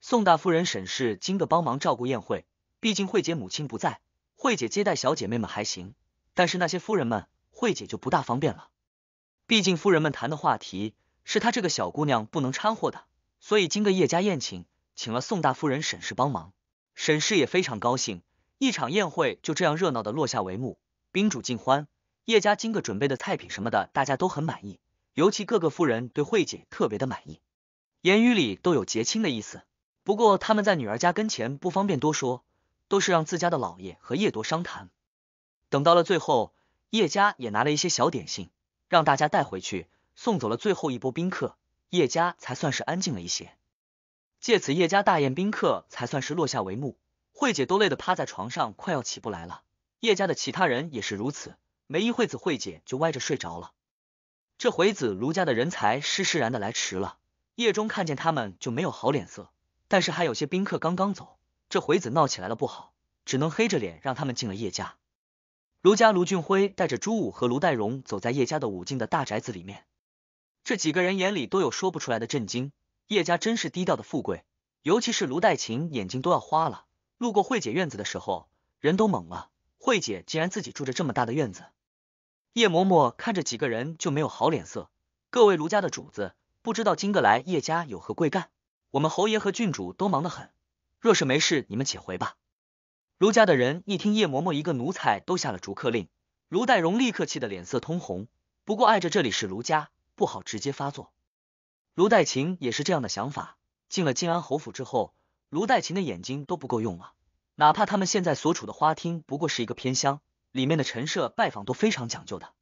宋大夫人沈氏金个帮忙照顾宴会，毕竟慧姐母亲不在，慧姐接待小姐妹们还行，但是那些夫人们，慧姐就不大方便了。毕竟夫人们谈的话题是她这个小姑娘不能掺和的，所以金个叶家宴请，请了宋大夫人沈氏帮忙。沈氏也非常高兴，一场宴会就这样热闹的落下帷幕，宾主尽欢。叶家今个准备的菜品什么的，大家都很满意，尤其各个夫人对慧姐特别的满意，言语里都有结亲的意思。不过他们在女儿家跟前不方便多说，都是让自家的老爷和叶铎商谈。等到了最后，叶家也拿了一些小点心让大家带回去，送走了最后一波宾客，叶家才算是安静了一些。借此叶家大宴宾客才算是落下帷幕，慧姐都累得趴在床上快要起不来了，叶家的其他人也是如此。没一会子，慧姐就歪着睡着了。这回子卢家的人才施施然的来迟了，叶中看见他们就没有好脸色。但是还有些宾客刚刚走，这回子闹起来了不好，只能黑着脸让他们进了叶家。卢家卢俊辉带着朱武和卢代荣走在叶家的武进的大宅子里面，这几个人眼里都有说不出来的震惊。叶家真是低调的富贵，尤其是卢代琴眼睛都要花了。路过慧姐院子的时候，人都懵了，慧姐竟然自己住着这么大的院子。叶嬷嬷看着几个人就没有好脸色。各位卢家的主子，不知道今个来叶家有何贵干？我们侯爷和郡主都忙得很，若是没事，你们且回吧。卢家的人一听叶嬷嬷一个奴才都下了逐客令，卢代荣立刻气得脸色通红。不过碍着这里是卢家，不好直接发作。卢代琴也是这样的想法。进了静安侯府之后，卢代琴的眼睛都不够用了。哪怕他们现在所处的花厅不过是一个偏厢。里面的陈设拜访都非常讲究的，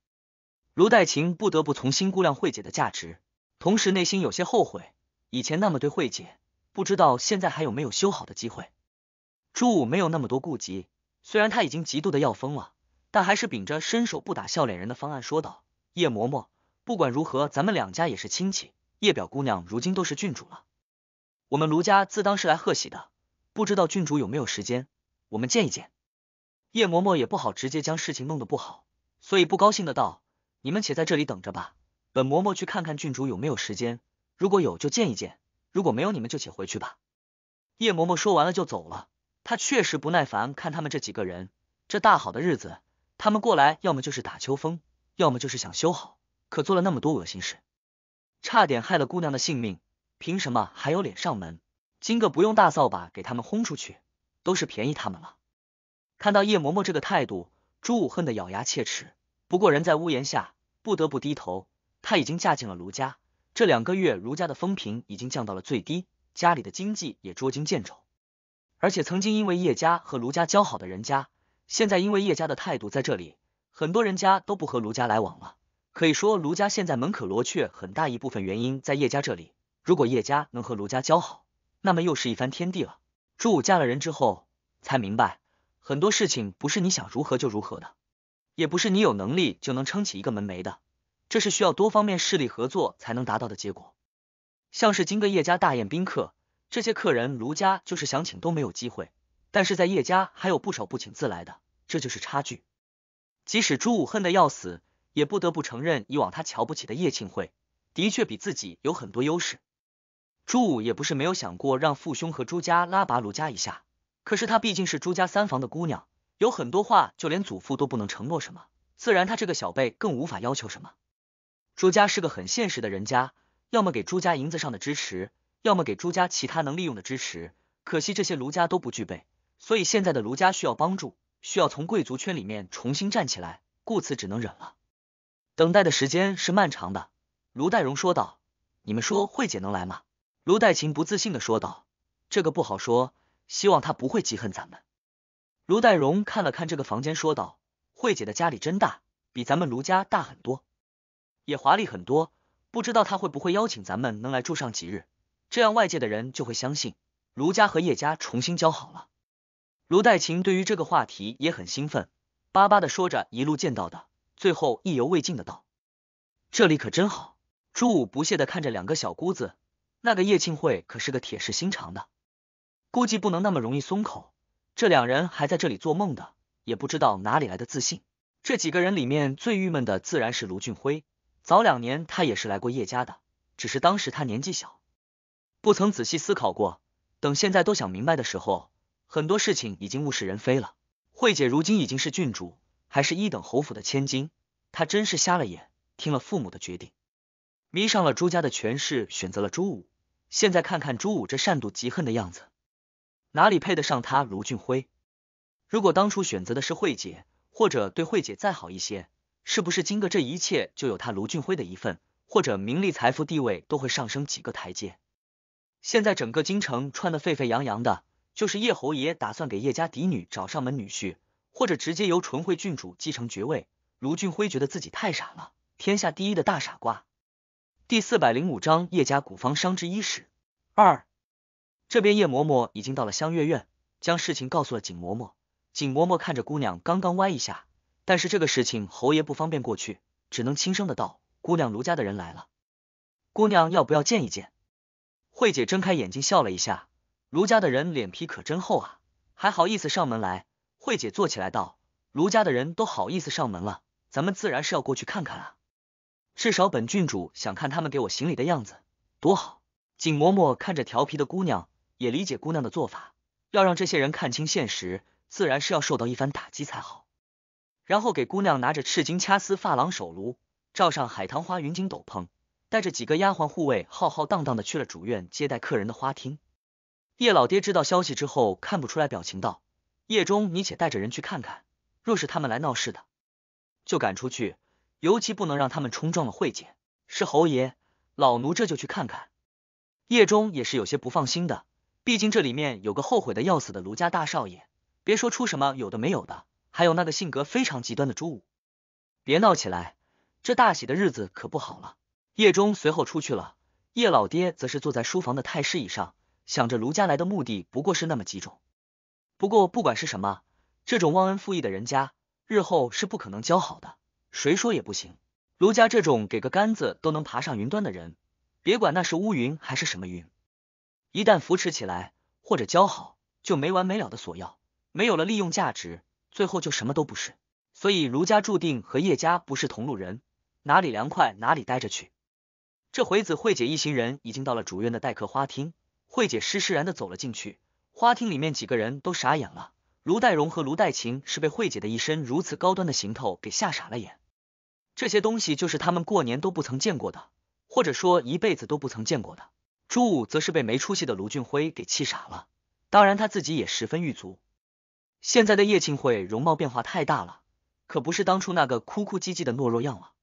卢代琴不得不重新估量慧姐的价值，同时内心有些后悔以前那么对慧姐，不知道现在还有没有修好的机会。朱武没有那么多顾忌，虽然他已经极度的要疯了，但还是秉着伸手不打笑脸人的方案说道：“叶嬷嬷，不管如何，咱们两家也是亲戚。叶表姑娘如今都是郡主了，我们卢家自当是来贺喜的。不知道郡主有没有时间，我们见一见。”叶嬷嬷也不好直接将事情弄得不好，所以不高兴的道：“你们且在这里等着吧，本嬷嬷去看看郡主有没有时间。如果有，就见一见；如果没有，你们就且回去吧。”叶嬷嬷说完了就走了。她确实不耐烦看他们这几个人，这大好的日子，他们过来要么就是打秋风，要么就是想修好，可做了那么多恶心事，差点害了姑娘的性命，凭什么还有脸上门？今个不用大扫把给他们轰出去，都是便宜他们了。看到叶嬷嬷这个态度，朱武恨得咬牙切齿。不过人在屋檐下，不得不低头。她已经嫁进了卢家，这两个月卢家的风评已经降到了最低，家里的经济也捉襟见肘。而且曾经因为叶家和卢家交好的人家，现在因为叶家的态度，在这里很多人家都不和卢家来往了。可以说，卢家现在门可罗雀。很大一部分原因在叶家这里。如果叶家能和卢家交好，那么又是一番天地了。朱武嫁了人之后，才明白。很多事情不是你想如何就如何的，也不是你有能力就能撑起一个门楣的，这是需要多方面势力合作才能达到的结果。像是今个叶家大宴宾客，这些客人卢家就是想请都没有机会，但是在叶家还有不少不请自来的，这就是差距。即使朱武恨得要死，也不得不承认以往他瞧不起的叶庆会，的确比自己有很多优势。朱武也不是没有想过让父兄和朱家拉拔卢家一下。可是她毕竟是朱家三房的姑娘，有很多话就连祖父都不能承诺什么，自然她这个小辈更无法要求什么。朱家是个很现实的人家，要么给朱家银子上的支持，要么给朱家其他能利用的支持。可惜这些卢家都不具备，所以现在的卢家需要帮助，需要从贵族圈里面重新站起来，故此只能忍了。等待的时间是漫长的，卢代荣说道：“你们说慧姐能来吗？”卢代琴不自信的说道：“这个不好说。”希望他不会记恨咱们。卢代荣看了看这个房间，说道：“慧姐的家里真大，比咱们卢家大很多，也华丽很多。不知道他会不会邀请咱们能来住上几日？这样外界的人就会相信卢家和叶家重新交好了。”卢代琴对于这个话题也很兴奋，巴巴的说着一路见到的，最后意犹未尽的道：“这里可真好。”朱武不屑的看着两个小姑子，那个叶庆慧可是个铁石心肠的。估计不能那么容易松口，这两人还在这里做梦的，也不知道哪里来的自信。这几个人里面最郁闷的自然是卢俊辉。早两年他也是来过叶家的，只是当时他年纪小，不曾仔细思考过。等现在都想明白的时候，很多事情已经物是人非了。慧姐如今已经是郡主，还是一等侯府的千金，她真是瞎了眼，听了父母的决定，迷上了朱家的权势，选择了朱武。现在看看朱武这善妒嫉恨的样子。哪里配得上他卢俊辉？如果当初选择的是慧姐，或者对慧姐再好一些，是不是今个这一切就有他卢俊辉的一份，或者名利、财富、地位都会上升几个台阶？现在整个京城穿的沸沸扬扬的，就是叶侯爷打算给叶家嫡女找上门女婿，或者直接由淳惠郡主继承爵位。卢俊辉觉得自己太傻了，天下第一的大傻瓜。第四百零五章：叶家古方商之一史二。这边叶嬷嬷已经到了香月院，将事情告诉了景嬷嬷。景嬷嬷看着姑娘刚刚歪一下，但是这个事情侯爷不方便过去，只能轻声的道：“姑娘卢家的人来了，姑娘要不要见一见？”慧姐睁开眼睛笑了一下。卢家的人脸皮可真厚啊，还好意思上门来。慧姐坐起来道：“卢家的人都好意思上门了，咱们自然是要过去看看啊。至少本郡主想看他们给我行礼的样子，多好。”景嬷嬷看着调皮的姑娘。也理解姑娘的做法，要让这些人看清现实，自然是要受到一番打击才好。然后给姑娘拿着赤金掐丝发廊手炉，罩上海棠花云锦斗篷，带着几个丫鬟护卫，浩浩荡荡的去了主院接待客人的花厅。叶老爹知道消息之后，看不出来表情，道：“叶中，你且带着人去看看，若是他们来闹事的，就赶出去，尤其不能让他们冲撞了慧姐。”是侯爷，老奴这就去看看。叶中也是有些不放心的。毕竟这里面有个后悔的要死的卢家大少爷，别说出什么有的没有的，还有那个性格非常极端的朱武，别闹起来，这大喜的日子可不好了。叶钟随后出去了，叶老爹则是坐在书房的太师椅上，想着卢家来的目的不过是那么几种。不过不管是什么，这种忘恩负义的人家，日后是不可能交好的，谁说也不行。卢家这种给个杆子都能爬上云端的人，别管那是乌云还是什么云。一旦扶持起来或者交好，就没完没了的索要，没有了利用价值，最后就什么都不是。所以卢家注定和叶家不是同路人，哪里凉快哪里待着去。这回子慧姐一行人已经到了主院的待客花厅，慧姐施施然的走了进去。花厅里面几个人都傻眼了，卢代荣和卢代琴是被慧姐的一身如此高端的行头给吓傻了眼。这些东西就是他们过年都不曾见过的，或者说一辈子都不曾见过的。朱武则是被没出息的卢俊辉给气傻了，当然他自己也十分郁卒。现在的叶庆会容貌变化太大了，可不是当初那个哭哭唧唧的懦弱样了。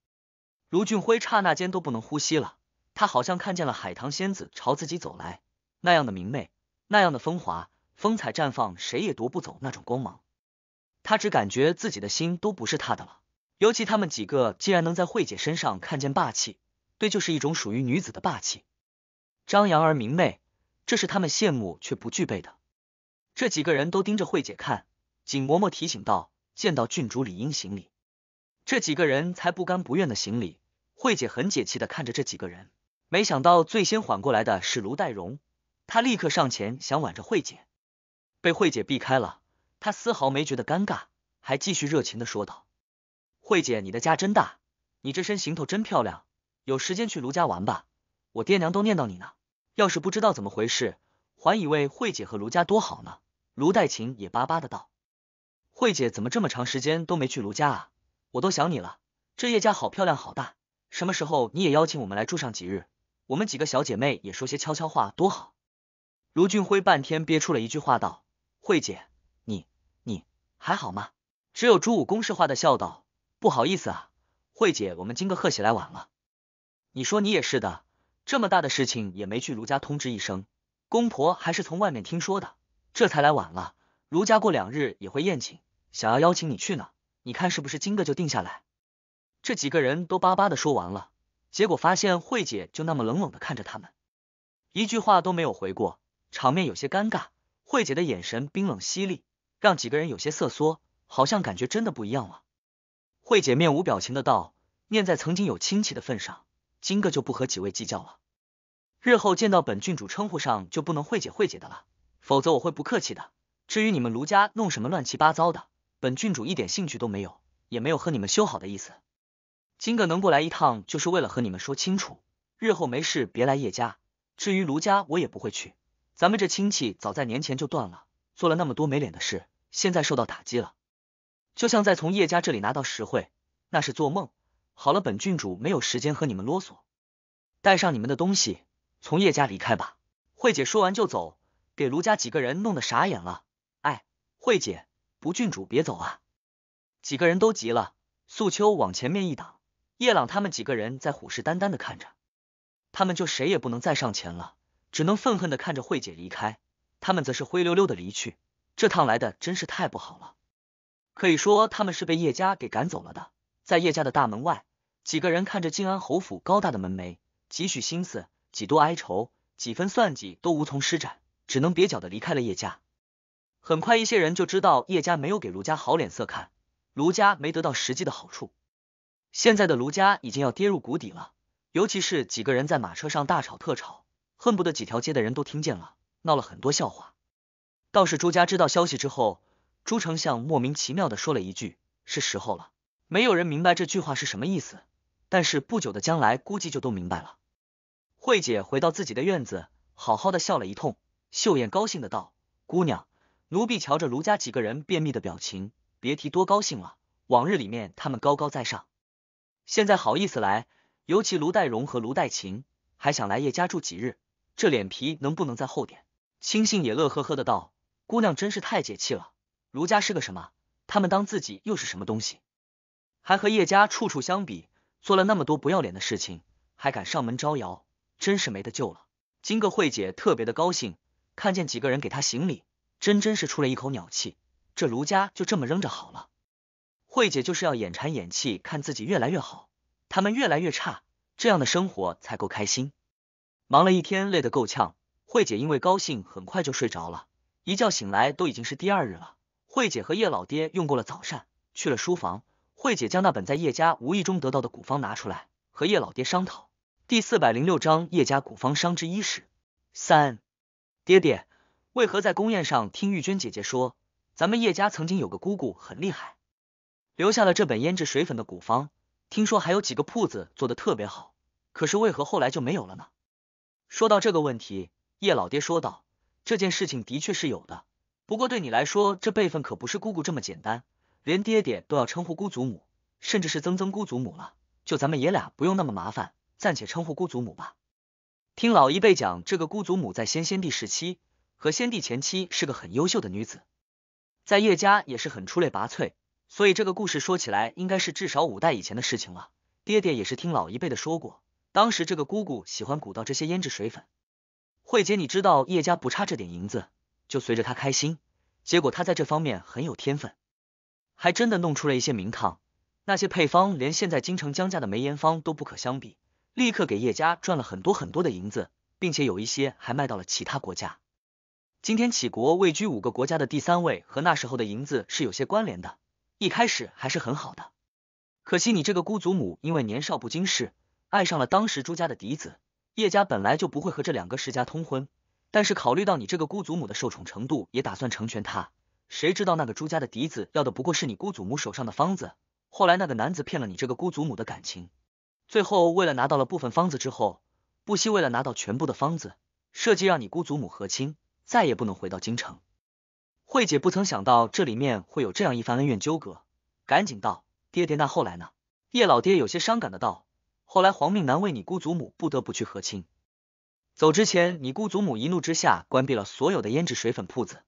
卢俊辉刹那间都不能呼吸了，他好像看见了海棠仙子朝自己走来，那样的明媚，那样的风华，风采绽放，谁也夺不走那种光芒。他只感觉自己的心都不是他的了。尤其他们几个竟然能在慧姐身上看见霸气，对，就是一种属于女子的霸气。张扬而明媚，这是他们羡慕却不具备的。这几个人都盯着慧姐看，景嬷嬷提醒道：“见到郡主理应行礼。”这几个人才不甘不愿的行礼。慧姐很解气的看着这几个人，没想到最先缓过来的是卢代荣，他立刻上前想挽着慧姐，被慧姐避开了。他丝毫没觉得尴尬，还继续热情的说道：“慧姐，你的家真大，你这身行头真漂亮，有时间去卢家玩吧，我爹娘都念叨你呢。”要是不知道怎么回事，还以为慧姐和卢家多好呢。卢代琴也巴巴的道：“慧姐怎么这么长时间都没去卢家啊？我都想你了。这叶家好漂亮，好大，什么时候你也邀请我们来住上几日？我们几个小姐妹也说些悄悄话，多好。”卢俊辉半天憋出了一句话道：“慧姐，你你还好吗？”只有朱武公式化的笑道：“不好意思啊，慧姐，我们今个贺喜来晚了。你说你也是的。”这么大的事情也没去卢家通知一声，公婆还是从外面听说的，这才来晚了。卢家过两日也会宴请，想要邀请你去呢，你看是不是今个就定下来？这几个人都巴巴的说完了，结果发现慧姐就那么冷冷的看着他们，一句话都没有回过，场面有些尴尬。慧姐的眼神冰冷犀利，让几个人有些瑟缩，好像感觉真的不一样了。慧姐面无表情的道：“念在曾经有亲戚的份上。”今个就不和几位计较了，日后见到本郡主称呼上就不能慧姐慧姐的了，否则我会不客气的。至于你们卢家弄什么乱七八糟的，本郡主一点兴趣都没有，也没有和你们修好的意思。今个能过来一趟，就是为了和你们说清楚，日后没事别来叶家。至于卢家，我也不会去。咱们这亲戚早在年前就断了，做了那么多没脸的事，现在受到打击了，就像在从叶家这里拿到实惠，那是做梦。好了，本郡主没有时间和你们啰嗦，带上你们的东西，从叶家离开吧。慧姐说完就走，给卢家几个人弄得傻眼了。哎，慧姐，不，郡主别走啊！几个人都急了。素秋往前面一挡，叶朗他们几个人在虎视眈眈的看着，他们就谁也不能再上前了，只能愤恨的看着慧姐离开。他们则是灰溜溜的离去。这趟来的真是太不好了，可以说他们是被叶家给赶走了的，在叶家的大门外。几个人看着静安侯府高大的门楣，几许心思，几多哀愁，几分算计都无从施展，只能蹩脚的离开了叶家。很快，一些人就知道叶家没有给卢家好脸色看，卢家没得到实际的好处。现在的卢家已经要跌入谷底了。尤其是几个人在马车上大吵特吵，恨不得几条街的人都听见了，闹了很多笑话。倒是朱家知道消息之后，朱丞相莫名其妙的说了一句：“是时候了。”没有人明白这句话是什么意思。但是不久的将来，估计就都明白了。慧姐回到自己的院子，好好的笑了一通。秀燕高兴的道：“姑娘，奴婢瞧着卢家几个人便秘的表情，别提多高兴了。往日里面他们高高在上，现在好意思来？尤其卢代荣和卢代琴，还想来叶家住几日，这脸皮能不能再厚点？”青杏也乐呵呵的道：“姑娘真是太解气了。卢家是个什么？他们当自己又是什么东西？还和叶家处处相比？”做了那么多不要脸的事情，还敢上门招摇，真是没得救了。今个慧姐特别的高兴，看见几个人给她行礼，真真是出了一口鸟气。这卢家就这么扔着好了。慧姐就是要眼馋眼气，看自己越来越好，他们越来越差，这样的生活才够开心。忙了一天，累得够呛，慧姐因为高兴，很快就睡着了。一觉醒来，都已经是第二日了。慧姐和叶老爹用过了早膳，去了书房。慧姐将那本在叶家无意中得到的古方拿出来，和叶老爹商讨。第四百零六章叶家古方商之一史三，爹爹为何在宫宴上听玉娟姐姐说，咱们叶家曾经有个姑姑很厉害，留下了这本胭脂水粉的古方，听说还有几个铺子做的特别好，可是为何后来就没有了呢？说到这个问题，叶老爹说道，这件事情的确是有的，不过对你来说，这辈分可不是姑姑这么简单。连爹爹都要称呼姑祖母，甚至是曾曾姑祖母了。就咱们爷俩不用那么麻烦，暂且称呼姑祖母吧。听老一辈讲，这个姑祖母在先先帝时期和先帝前妻是个很优秀的女子，在叶家也是很出类拔萃。所以这个故事说起来应该是至少五代以前的事情了。爹爹也是听老一辈的说过，当时这个姑姑喜欢鼓捣这些胭脂水粉。慧姐，你知道叶家不差这点银子，就随着她开心。结果她在这方面很有天分。还真的弄出了一些名堂，那些配方连现在京城江家的梅艳芳都不可相比，立刻给叶家赚了很多很多的银子，并且有一些还卖到了其他国家。今天启国位居五个国家的第三位，和那时候的银子是有些关联的。一开始还是很好的，可惜你这个姑祖母因为年少不经事，爱上了当时朱家的嫡子。叶家本来就不会和这两个世家通婚，但是考虑到你这个姑祖母的受宠程度，也打算成全她。谁知道那个朱家的嫡子要的不过是你姑祖母手上的方子，后来那个男子骗了你这个姑祖母的感情，最后为了拿到了部分方子之后，不惜为了拿到全部的方子，设计让你姑祖母和亲，再也不能回到京城。慧姐不曾想到这里面会有这样一番恩怨纠葛，赶紧道：“爹爹，那后来呢？”叶老爹有些伤感的道：“后来皇命难为你姑祖母不得不去和亲，走之前，你姑祖母一怒之下关闭了所有的胭脂水粉铺子。”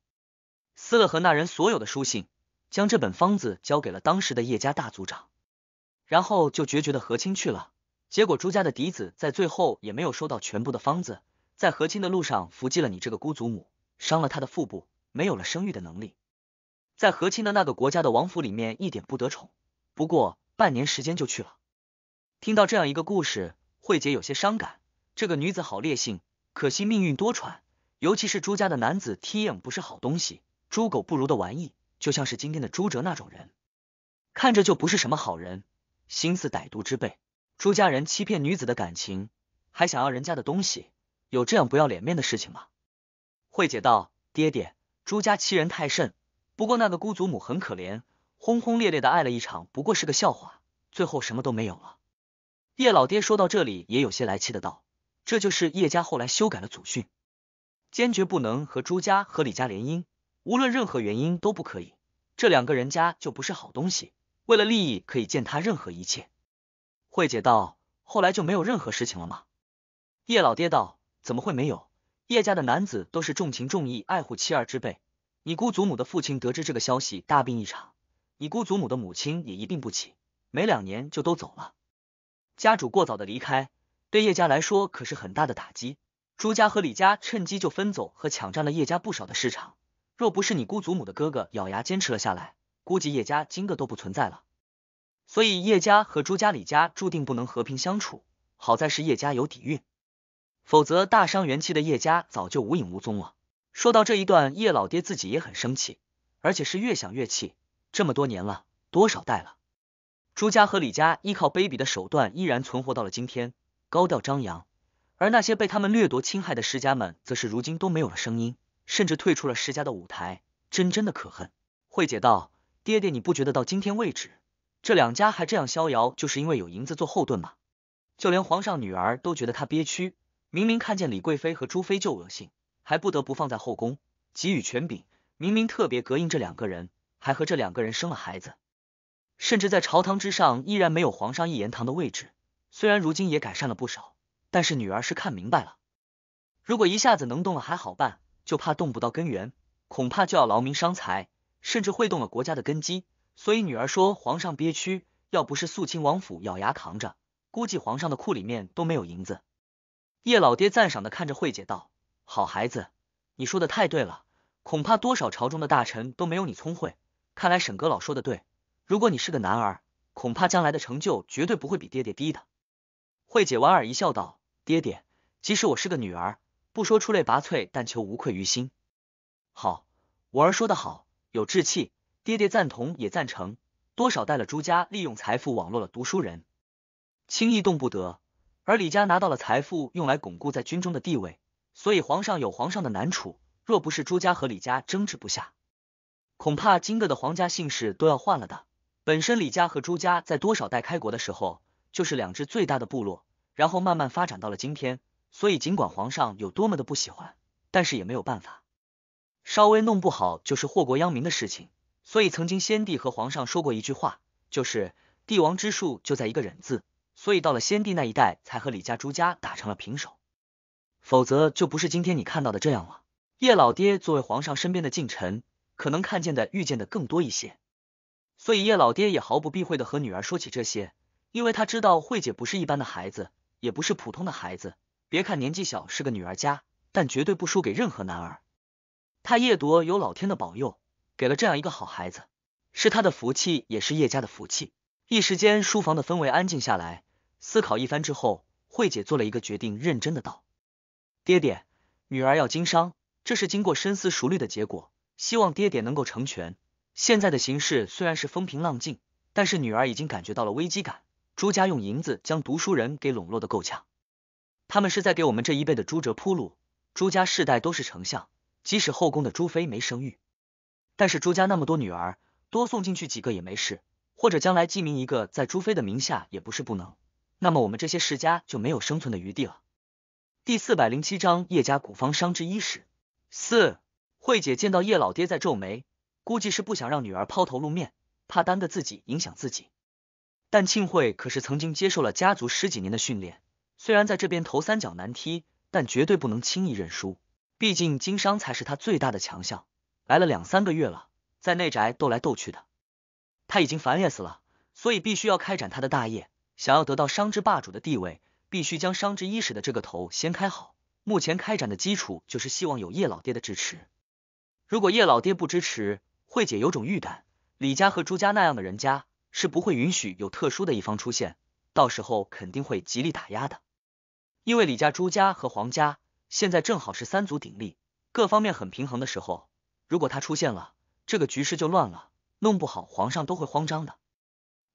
撕了和那人所有的书信，将这本方子交给了当时的叶家大族长，然后就决绝的和亲去了。结果朱家的嫡子在最后也没有收到全部的方子，在和亲的路上伏击了你这个姑祖母，伤了他的腹部，没有了生育的能力。在和亲的那个国家的王府里面一点不得宠，不过半年时间就去了。听到这样一个故事，慧姐有些伤感。这个女子好烈性，可惜命运多舛。尤其是朱家的男子，天 M 不是好东西。猪狗不如的玩意，就像是今天的朱哲那种人，看着就不是什么好人，心思歹毒之辈。朱家人欺骗女子的感情，还想要人家的东西，有这样不要脸面的事情吗？慧姐道：“爹爹，朱家欺人太甚。不过那个姑祖母很可怜，轰轰烈烈的爱了一场，不过是个笑话，最后什么都没有了。”叶老爹说到这里也有些来气的道：“这就是叶家后来修改了祖训，坚决不能和朱家和李家联姻。”无论任何原因都不可以，这两个人家就不是好东西，为了利益可以践踏任何一切。慧姐道：“后来就没有任何事情了吗？”叶老爹道：“怎么会没有？叶家的男子都是重情重义、爱护妻儿之辈。你姑祖母的父亲得知这个消息，大病一场；你姑祖母的母亲也一病不起，没两年就都走了。家主过早的离开，对叶家来说可是很大的打击。朱家和李家趁机就分走和抢占了叶家不少的市场。”若不是你姑祖母的哥哥咬牙坚持了下来，估计叶家今个都不存在了。所以叶家和朱家、李家注定不能和平相处。好在是叶家有底蕴，否则大伤元气的叶家早就无影无踪了。说到这一段，叶老爹自己也很生气，而且是越想越气。这么多年了，多少代了，朱家和李家依靠卑鄙的手段依然存活到了今天，高调张扬，而那些被他们掠夺侵害的世家们，则是如今都没有了声音。甚至退出了世家的舞台，真真的可恨。慧姐道：“爹爹，你不觉得到今天为止，这两家还这样逍遥，就是因为有银子做后盾吗？就连皇上女儿都觉得她憋屈，明明看见李贵妃和朱妃就恶心，还不得不放在后宫给予权柄，明明特别膈应这两个人，还和这两个人生了孩子，甚至在朝堂之上依然没有皇上一言堂的位置。虽然如今也改善了不少，但是女儿是看明白了，如果一下子能动了还好办。”就怕动不到根源，恐怕就要劳民伤财，甚至会动了国家的根基。所以女儿说皇上憋屈，要不是肃亲王府咬牙扛着，估计皇上的库里面都没有银子。叶老爹赞赏的看着慧姐道：“好孩子，你说的太对了，恐怕多少朝中的大臣都没有你聪慧。看来沈阁老说的对，如果你是个男儿，恐怕将来的成就绝对不会比爹爹低的。”慧姐莞尔一笑道：“爹爹，即使我是个女儿。”不说出类拔萃，但求无愧于心。好，我儿说的好，有志气，爹爹赞同也赞成。多少代了，朱家利用财富网络了读书人，轻易动不得。而李家拿到了财富，用来巩固在军中的地位。所以皇上有皇上的难处。若不是朱家和李家争执不下，恐怕今个的皇家姓氏都要换了的。本身李家和朱家在多少代开国的时候，就是两支最大的部落，然后慢慢发展到了今天。所以，尽管皇上有多么的不喜欢，但是也没有办法。稍微弄不好，就是祸国殃民的事情。所以，曾经先帝和皇上说过一句话，就是“帝王之术就在一个忍字”。所以，到了先帝那一代，才和李家、朱家打成了平手。否则，就不是今天你看到的这样了。叶老爹作为皇上身边的近臣，可能看见的、遇见的更多一些，所以叶老爹也毫不避讳的和女儿说起这些，因为他知道慧姐不是一般的孩子，也不是普通的孩子。别看年纪小是个女儿家，但绝对不输给任何男儿。他叶铎有老天的保佑，给了这样一个好孩子，是他的福气，也是叶家的福气。一时间，书房的氛围安静下来。思考一番之后，慧姐做了一个决定，认真的道：“爹爹，女儿要经商，这是经过深思熟虑的结果，希望爹爹能够成全。”现在的形势虽然是风平浪静，但是女儿已经感觉到了危机感。朱家用银子将读书人给笼络的够呛。他们是在给我们这一辈的朱哲铺路。朱家世代都是丞相，即使后宫的朱妃没生育，但是朱家那么多女儿，多送进去几个也没事，或者将来记名一个在朱妃的名下也不是不能。那么我们这些世家就没有生存的余地了。第四百零七章：叶家古方商之一史四慧姐见到叶老爹在皱眉，估计是不想让女儿抛头露面，怕耽搁自己影响自己。但庆慧可是曾经接受了家族十几年的训练。虽然在这边头三角难踢，但绝对不能轻易认输。毕竟经商才是他最大的强项。来了两三个月了，在内宅斗来斗去的，他已经烦也死了。所以必须要开展他的大业。想要得到商之霸主的地位，必须将商之一使的这个头先开好。目前开展的基础就是希望有叶老爹的支持。如果叶老爹不支持，慧姐有种预感，李家和朱家那样的人家是不会允许有特殊的一方出现，到时候肯定会极力打压的。因为李家、朱家和皇家现在正好是三足鼎立，各方面很平衡的时候。如果他出现了，这个局势就乱了，弄不好皇上都会慌张的。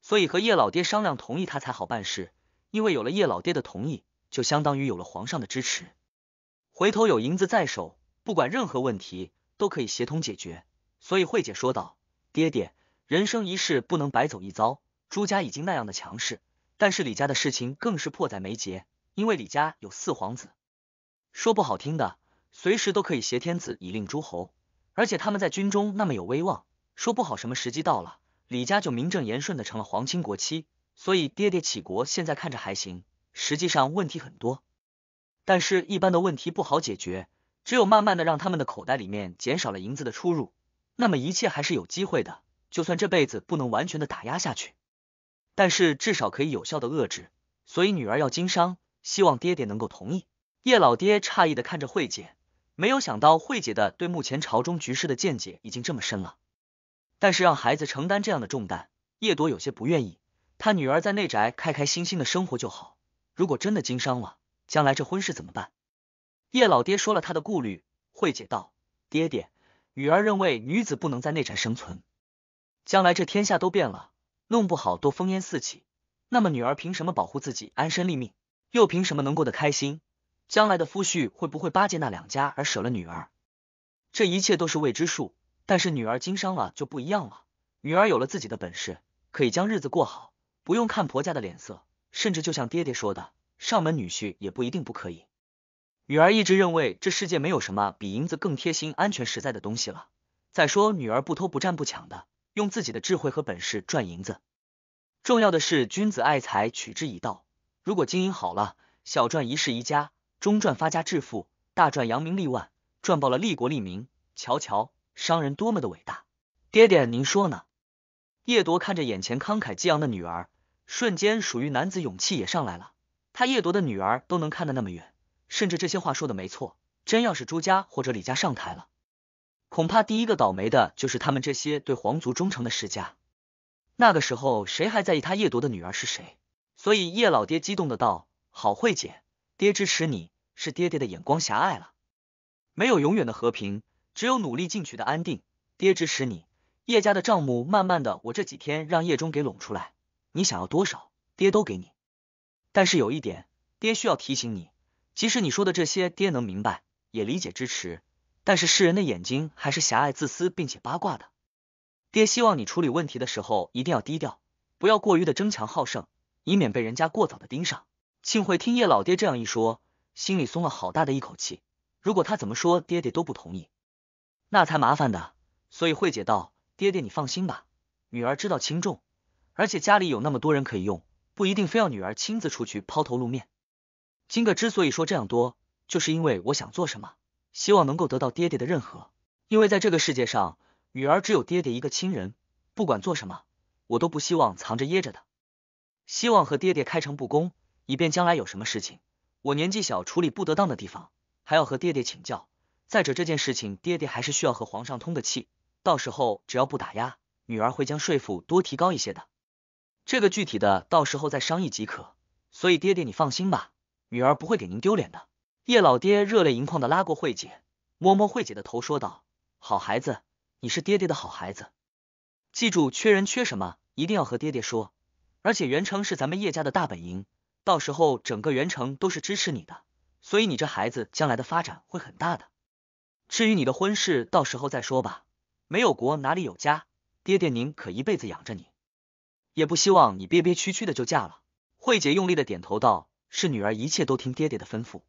所以和叶老爹商量同意他才好办事，因为有了叶老爹的同意，就相当于有了皇上的支持。回头有银子在手，不管任何问题都可以协同解决。所以慧姐说道：“爹爹，人生一世不能白走一遭。朱家已经那样的强势，但是李家的事情更是迫在眉睫。”因为李家有四皇子，说不好听的，随时都可以挟天子以令诸侯。而且他们在军中那么有威望，说不好什么时机到了，李家就名正言顺的成了皇亲国戚。所以爹爹起国现在看着还行，实际上问题很多。但是一般的问题不好解决，只有慢慢的让他们的口袋里面减少了银子的出入，那么一切还是有机会的。就算这辈子不能完全的打压下去，但是至少可以有效的遏制。所以女儿要经商。希望爹爹能够同意。叶老爹诧异的看着慧姐，没有想到慧姐的对目前朝中局势的见解已经这么深了。但是让孩子承担这样的重担，叶朵有些不愿意。她女儿在内宅开开心心的生活就好，如果真的经商了，将来这婚事怎么办？叶老爹说了他的顾虑。慧姐道：“爹爹，女儿认为女子不能在内宅生存，将来这天下都变了，弄不好都烽烟四起，那么女儿凭什么保护自己安身立命？”又凭什么能过得开心？将来的夫婿会不会巴结那两家而舍了女儿？这一切都是未知数。但是女儿经商了就不一样了，女儿有了自己的本事，可以将日子过好，不用看婆家的脸色，甚至就像爹爹说的，上门女婿也不一定不可以。女儿一直认为这世界没有什么比银子更贴心、安全、实在的东西了。再说，女儿不偷不占不抢的，用自己的智慧和本事赚银子。重要的是，君子爱财，取之以道。如果经营好了，小赚一世一家，中赚发家致富，大赚扬名立万，赚爆了利国利民。瞧瞧，商人多么的伟大！爹爹，您说呢？叶铎看着眼前慷慨激昂的女儿，瞬间属于男子勇气也上来了。他叶铎的女儿都能看得那么远，甚至这些话说的没错。真要是朱家或者李家上台了，恐怕第一个倒霉的就是他们这些对皇族忠诚的世家。那个时候，谁还在意他叶铎的女儿是谁？所以叶老爹激动的道：“好，慧姐，爹支持你，是爹爹的眼光狭隘了。没有永远的和平，只有努力进取的安定。爹支持你。叶家的账目，慢慢的，我这几天让叶中给拢出来。你想要多少，爹都给你。但是有一点，爹需要提醒你，即使你说的这些，爹能明白，也理解支持。但是世人的眼睛还是狭隘、自私，并且八卦的。爹希望你处理问题的时候，一定要低调，不要过于的争强好胜。”以免被人家过早的盯上。庆慧听叶老爹这样一说，心里松了好大的一口气。如果他怎么说，爹爹都不同意，那才麻烦的。所以慧姐道：“爹爹你放心吧，女儿知道轻重，而且家里有那么多人可以用，不一定非要女儿亲自出去抛头露面。”金哥之所以说这样多，就是因为我想做什么，希望能够得到爹爹的认可。因为在这个世界上，女儿只有爹爹一个亲人，不管做什么，我都不希望藏着掖着的。希望和爹爹开诚布公，以便将来有什么事情，我年纪小，处理不得当的地方，还要和爹爹请教。再者，这件事情爹爹还是需要和皇上通个气，到时候只要不打压，女儿会将税赋多提高一些的。这个具体的到时候再商议即可。所以爹爹你放心吧，女儿不会给您丢脸的。叶老爹热泪盈眶的拉过慧姐，摸摸慧姐的头，说道：“好孩子，你是爹爹的好孩子，记住，缺人缺什么，一定要和爹爹说。”而且元城是咱们叶家的大本营，到时候整个元城都是支持你的，所以你这孩子将来的发展会很大的。至于你的婚事，到时候再说吧。没有国哪里有家，爹爹您可一辈子养着你，也不希望你憋憋屈屈的就嫁了。慧姐用力的点头道：“是女儿，一切都听爹爹的吩咐。”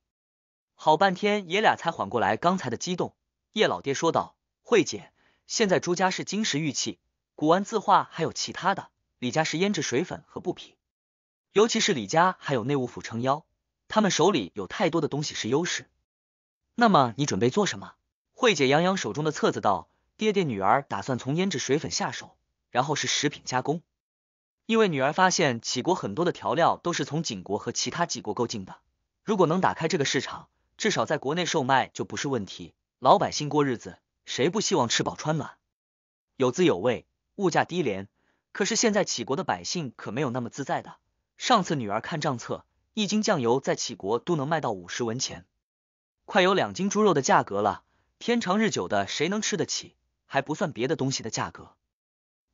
好半天，爷俩才缓过来刚才的激动。叶老爹说道：“慧姐，现在朱家是金石玉器、古玩字画，还有其他的。”李家是胭脂水粉和布匹，尤其是李家还有内务府撑腰，他们手里有太多的东西是优势。那么你准备做什么？慧姐扬扬手中的册子道：“爹爹，女儿打算从胭脂水粉下手，然后是食品加工。因为女儿发现齐国很多的调料都是从景国和其他几国购进的，如果能打开这个市场，至少在国内售卖就不是问题。老百姓过日子，谁不希望吃饱穿暖，有滋有味，物价低廉？”可是现在启国的百姓可没有那么自在的。上次女儿看账册，一斤酱油在启国都能卖到五十文钱，快有两斤猪肉的价格了。天长日久的，谁能吃得起？还不算别的东西的价格。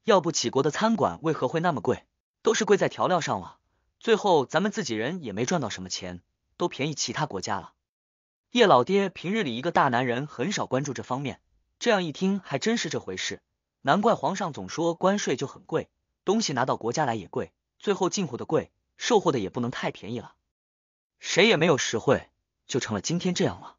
要不启国的餐馆为何会那么贵？都是贵在调料上了。最后咱们自己人也没赚到什么钱，都便宜其他国家了。叶老爹平日里一个大男人很少关注这方面，这样一听还真是这回事。难怪皇上总说关税就很贵。东西拿到国家来也贵，最后进货的贵，售货的也不能太便宜了，谁也没有实惠，就成了今天这样了。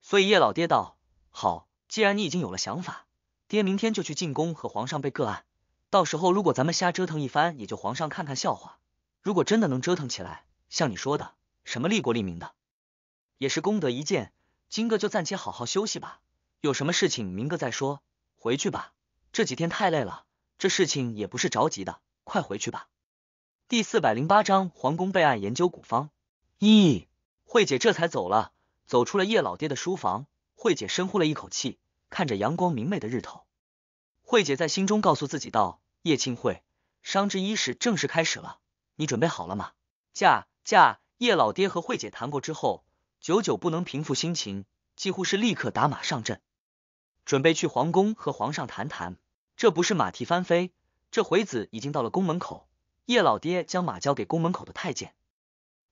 所以叶老爹道：“好，既然你已经有了想法，爹明天就去进宫和皇上备个案，到时候如果咱们瞎折腾一番，也就皇上看看笑话。如果真的能折腾起来，像你说的，什么利国利民的，也是功德一件。今个就暂且好好休息吧，有什么事情明个再说。回去吧，这几天太累了。”这事情也不是着急的，快回去吧。第四百零八章皇宫备案研究古方。咦，慧姐这才走了，走出了叶老爹的书房。慧姐深呼了一口气，看着阳光明媚的日头。慧姐在心中告诉自己道：“叶庆慧，商之伊始正式开始了，你准备好了吗？”驾驾！叶老爹和慧姐谈过之后，久久不能平复心情，几乎是立刻打马上阵，准备去皇宫和皇上谈谈。这不是马蹄翻飞，这回子已经到了宫门口。叶老爹将马交给宫门口的太监，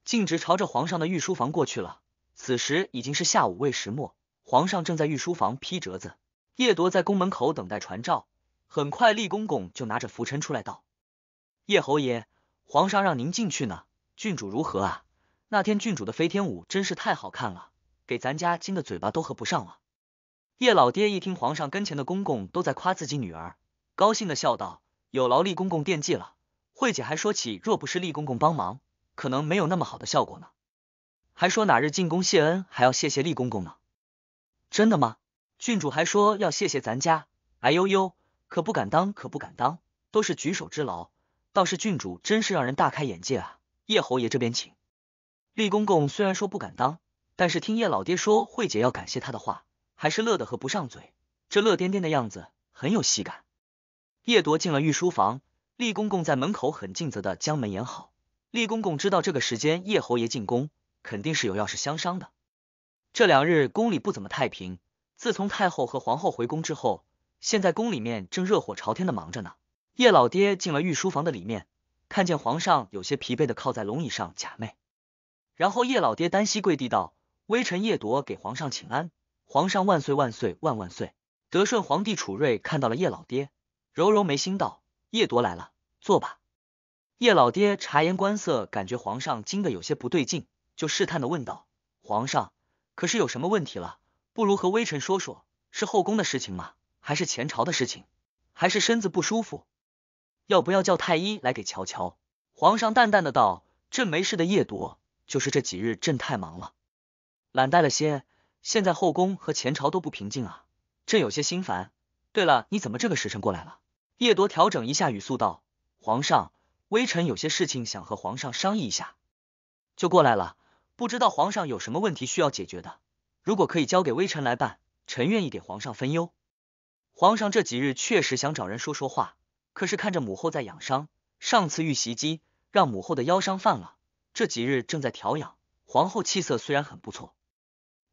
径直朝着皇上的御书房过去了。此时已经是下午未时末，皇上正在御书房批折子。叶铎在宫门口等待传召，很快，厉公公就拿着拂尘出来道：“叶侯爷，皇上让您进去呢。郡主如何啊？那天郡主的飞天舞真是太好看了，给咱家惊的嘴巴都合不上了。”叶老爹一听皇上跟前的公公都在夸自己女儿，高兴的笑道：“有劳厉公公惦记了。”慧姐还说起，若不是厉公公帮忙，可能没有那么好的效果呢。还说哪日进宫谢恩，还要谢谢厉公公呢。真的吗？郡主还说要谢谢咱家。哎呦呦，可不敢当，可不敢当，都是举手之劳。倒是郡主真是让人大开眼界啊。叶侯爷这边请。厉公公虽然说不敢当，但是听叶老爹说慧姐要感谢他的话。还是乐得合不上嘴，这乐颠颠的样子很有喜感。叶铎进了御书房，厉公公在门口很尽责的将门掩好。厉公公知道这个时间叶侯爷进宫，肯定是有要事相商的。这两日宫里不怎么太平，自从太后和皇后回宫之后，现在宫里面正热火朝天的忙着呢。叶老爹进了御书房的里面，看见皇上有些疲惫的靠在龙椅上假寐，然后叶老爹单膝跪地道：“微臣叶铎给皇上请安。”皇上万岁万岁万万岁！德顺皇帝楚瑞看到了叶老爹，揉揉眉心道：“叶铎来了，坐吧。”叶老爹察言观色，感觉皇上惊得有些不对劲，就试探的问道：“皇上，可是有什么问题了？不如和微臣说说，是后宫的事情吗？还是前朝的事情？还是身子不舒服？要不要叫太医来给瞧瞧？”皇上淡淡的道：“朕没事的，叶铎，就是这几日朕太忙了，懒怠了些。”现在后宫和前朝都不平静啊，朕有些心烦。对了，你怎么这个时辰过来了？叶铎调整一下语速道：“皇上，微臣有些事情想和皇上商议一下，就过来了。不知道皇上有什么问题需要解决的，如果可以交给微臣来办，臣愿意给皇上分忧。皇上这几日确实想找人说说话，可是看着母后在养伤，上次遇袭击让母后的腰伤犯了，这几日正在调养。皇后气色虽然很不错。”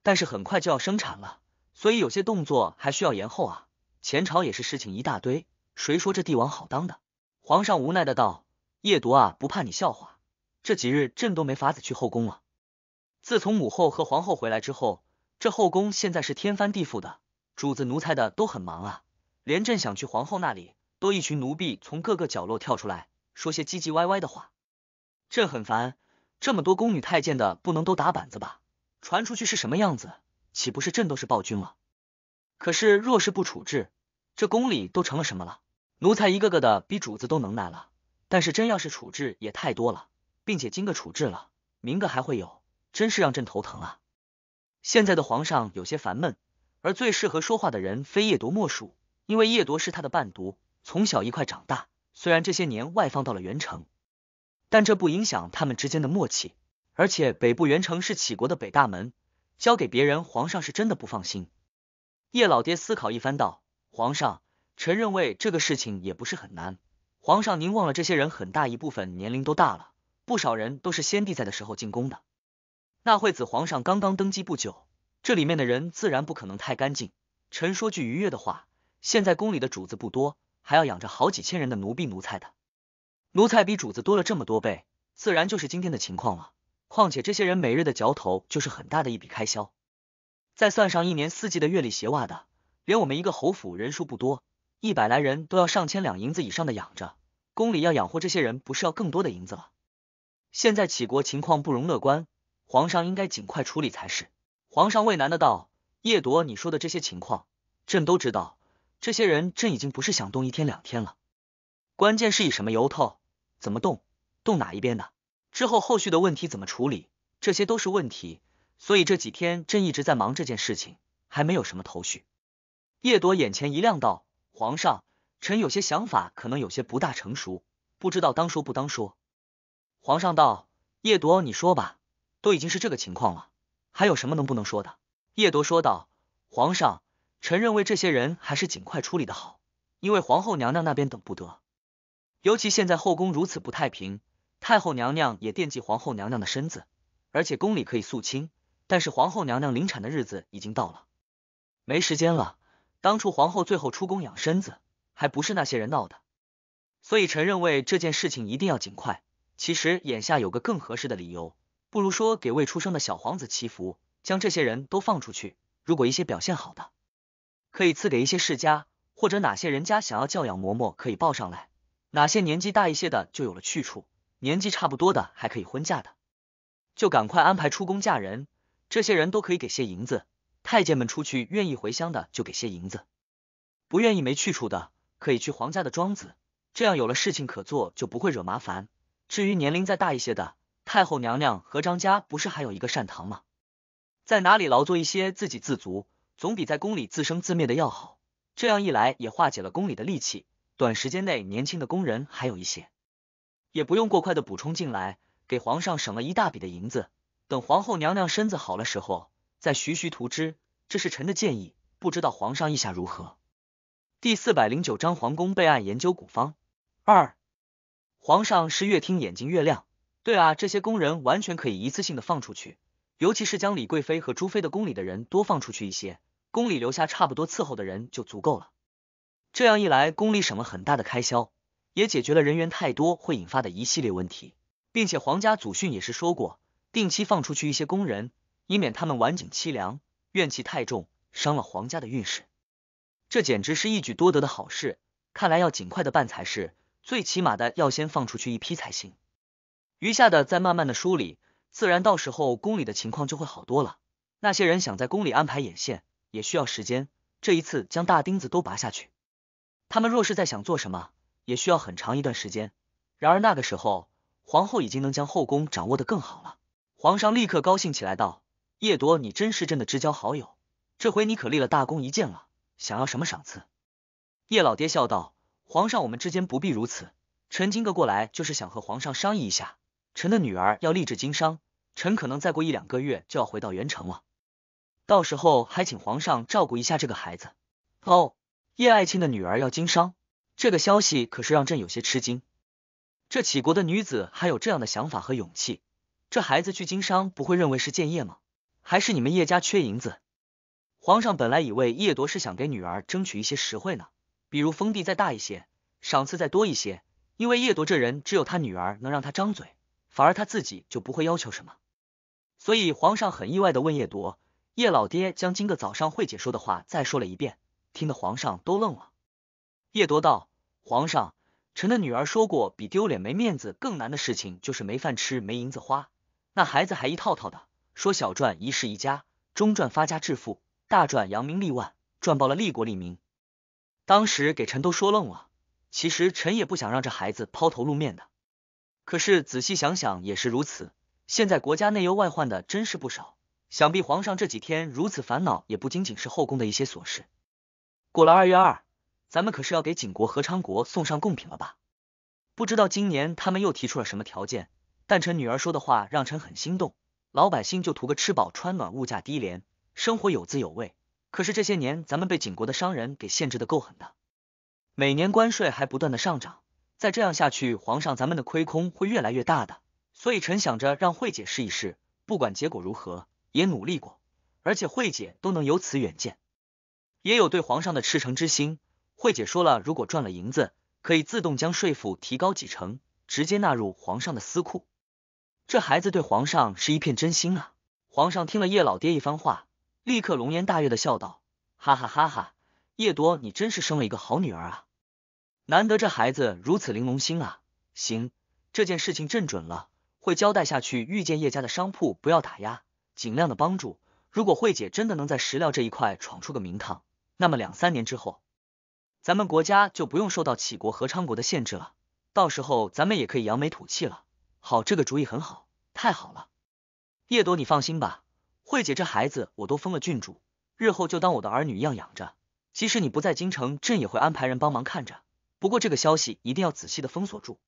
但是很快就要生产了，所以有些动作还需要延后啊。前朝也是事情一大堆，谁说这帝王好当的？皇上无奈的道：“夜读啊，不怕你笑话，这几日朕都没法子去后宫了。自从母后和皇后回来之后，这后宫现在是天翻地覆的，主子奴才的都很忙啊。连朕想去皇后那里，都一群奴婢从各个角落跳出来说些唧唧歪歪的话，朕很烦。这么多宫女太监的，不能都打板子吧？”传出去是什么样子？岂不是朕都是暴君了？可是若是不处置，这宫里都成了什么了？奴才一个个的比主子都能耐了。但是真要是处置，也太多了，并且今个处置了，明个还会有，真是让朕头疼啊！现在的皇上有些烦闷，而最适合说话的人非叶铎莫属，因为叶铎是他的伴读，从小一块长大。虽然这些年外放到了元城，但这不影响他们之间的默契。而且北部元城是启国的北大门，交给别人，皇上是真的不放心。叶老爹思考一番，道：“皇上，臣认为这个事情也不是很难。皇上，您忘了，这些人很大一部分年龄都大了，不少人都是先帝在的时候进宫的。那会子皇上刚刚登基不久，这里面的人自然不可能太干净。臣说句愉悦的话，现在宫里的主子不多，还要养着好几千人的奴婢奴才的，奴才比主子多了这么多倍，自然就是今天的情况了。”况且这些人每日的嚼头就是很大的一笔开销，再算上一年四季的月例鞋袜的，连我们一个侯府人数不多，一百来人都要上千两银子以上的养着。宫里要养活这些人，不是要更多的银子了。现在齐国情况不容乐观，皇上应该尽快处理才是。皇上为难的道：“叶铎，你说的这些情况，朕都知道。这些人，朕已经不是想动一天两天了。关键是以什么由头，怎么动，动哪一边的。”之后后续的问题怎么处理，这些都是问题，所以这几天朕一直在忙这件事情，还没有什么头绪。叶朵眼前一亮道：“皇上，臣有些想法，可能有些不大成熟，不知道当说不当说。”皇上道：“叶朵，你说吧，都已经是这个情况了，还有什么能不能说的？”叶朵说道：“皇上，臣认为这些人还是尽快处理的好，因为皇后娘娘那边等不得，尤其现在后宫如此不太平。”太后娘娘也惦记皇后娘娘的身子，而且宫里可以肃清，但是皇后娘娘临产的日子已经到了，没时间了。当初皇后最后出宫养身子，还不是那些人闹的，所以臣认为这件事情一定要尽快。其实眼下有个更合适的理由，不如说给未出生的小皇子祈福，将这些人都放出去。如果一些表现好的，可以赐给一些世家，或者哪些人家想要教养嬷嬷可以抱上来，哪些年纪大一些的就有了去处。年纪差不多的还可以婚嫁的，就赶快安排出宫嫁人。这些人都可以给些银子。太监们出去愿意回乡的就给些银子，不愿意没去处的可以去皇家的庄子，这样有了事情可做，就不会惹麻烦。至于年龄再大一些的，太后娘娘和张家不是还有一个善堂吗？在哪里劳作一些，自给自足，总比在宫里自生自灭的要好。这样一来也化解了宫里的戾气。短时间内，年轻的工人还有一些。也不用过快的补充进来，给皇上省了一大笔的银子。等皇后娘娘身子好了时候，再徐徐图之。这是臣的建议，不知道皇上意下如何？第四百零九章皇宫备案研究古方二。皇上是越听眼睛越亮。对啊，这些宫人完全可以一次性的放出去，尤其是将李贵妃和朱妃的宫里的人多放出去一些，宫里留下差不多伺候的人就足够了。这样一来，宫里省了很大的开销。也解决了人员太多会引发的一系列问题，并且皇家祖训也是说过，定期放出去一些工人，以免他们晚景凄凉，怨气太重，伤了皇家的运势。这简直是一举多得的好事，看来要尽快的办才是，最起码的要先放出去一批才行，余下的再慢慢的梳理，自然到时候宫里的情况就会好多了。那些人想在宫里安排眼线，也需要时间，这一次将大钉子都拔下去，他们若是再想做什么？也需要很长一段时间。然而那个时候，皇后已经能将后宫掌握的更好了。皇上立刻高兴起来，道：“叶铎，你真是朕的至交好友，这回你可立了大功一件了。想要什么赏赐？”叶老爹笑道：“皇上，我们之间不必如此。臣今个过来就是想和皇上商议一下，臣的女儿要立志经商，臣可能再过一两个月就要回到元城了，到时候还请皇上照顾一下这个孩子。”哦，叶爱卿的女儿要经商。这个消息可是让朕有些吃惊，这启国的女子还有这样的想法和勇气，这孩子去经商不会认为是建业吗？还是你们叶家缺银子？皇上本来以为叶铎是想给女儿争取一些实惠呢，比如封地再大一些，赏赐再多一些，因为叶铎这人只有他女儿能让他张嘴，反而他自己就不会要求什么。所以皇上很意外的问叶铎，叶老爹将今个早上慧姐说的话再说了一遍，听得皇上都愣了。叶铎道：“皇上，臣的女儿说过，比丢脸没面子更难的事情，就是没饭吃、没银子花。那孩子还一套套的说，小赚一世一家，中赚发家致富，大赚扬名立万，赚爆了利国利民。当时给臣都说愣了。其实臣也不想让这孩子抛头露面的，可是仔细想想也是如此。现在国家内忧外患的真是不少，想必皇上这几天如此烦恼，也不仅仅是后宫的一些琐事。过了二月二。”咱们可是要给景国和昌国送上贡品了吧？不知道今年他们又提出了什么条件。但臣女儿说的话让臣很心动。老百姓就图个吃饱穿暖，物价低廉，生活有滋有味。可是这些年咱们被景国的商人给限制的够狠的，每年关税还不断的上涨。再这样下去，皇上，咱们的亏空会越来越大的。所以臣想着让慧姐试一试，不管结果如何，也努力过。而且慧姐都能有此远见，也有对皇上的赤诚之心。慧姐说了，如果赚了银子，可以自动将税赋提高几成，直接纳入皇上的私库。这孩子对皇上是一片真心啊！皇上听了叶老爹一番话，立刻龙颜大悦的笑道：“哈哈哈哈，叶铎，你真是生了一个好女儿啊！难得这孩子如此玲珑心啊！行，这件事情朕准了，会交代下去，遇见叶家的商铺不要打压，尽量的帮助。如果慧姐真的能在石料这一块闯出个名堂，那么两三年之后。”咱们国家就不用受到杞国和昌国的限制了，到时候咱们也可以扬眉吐气了。好，这个主意很好，太好了。叶朵，你放心吧，慧姐这孩子我都封了郡主，日后就当我的儿女一样养着。即使你不在京城，朕也会安排人帮忙看着。不过这个消息一定要仔细的封锁住，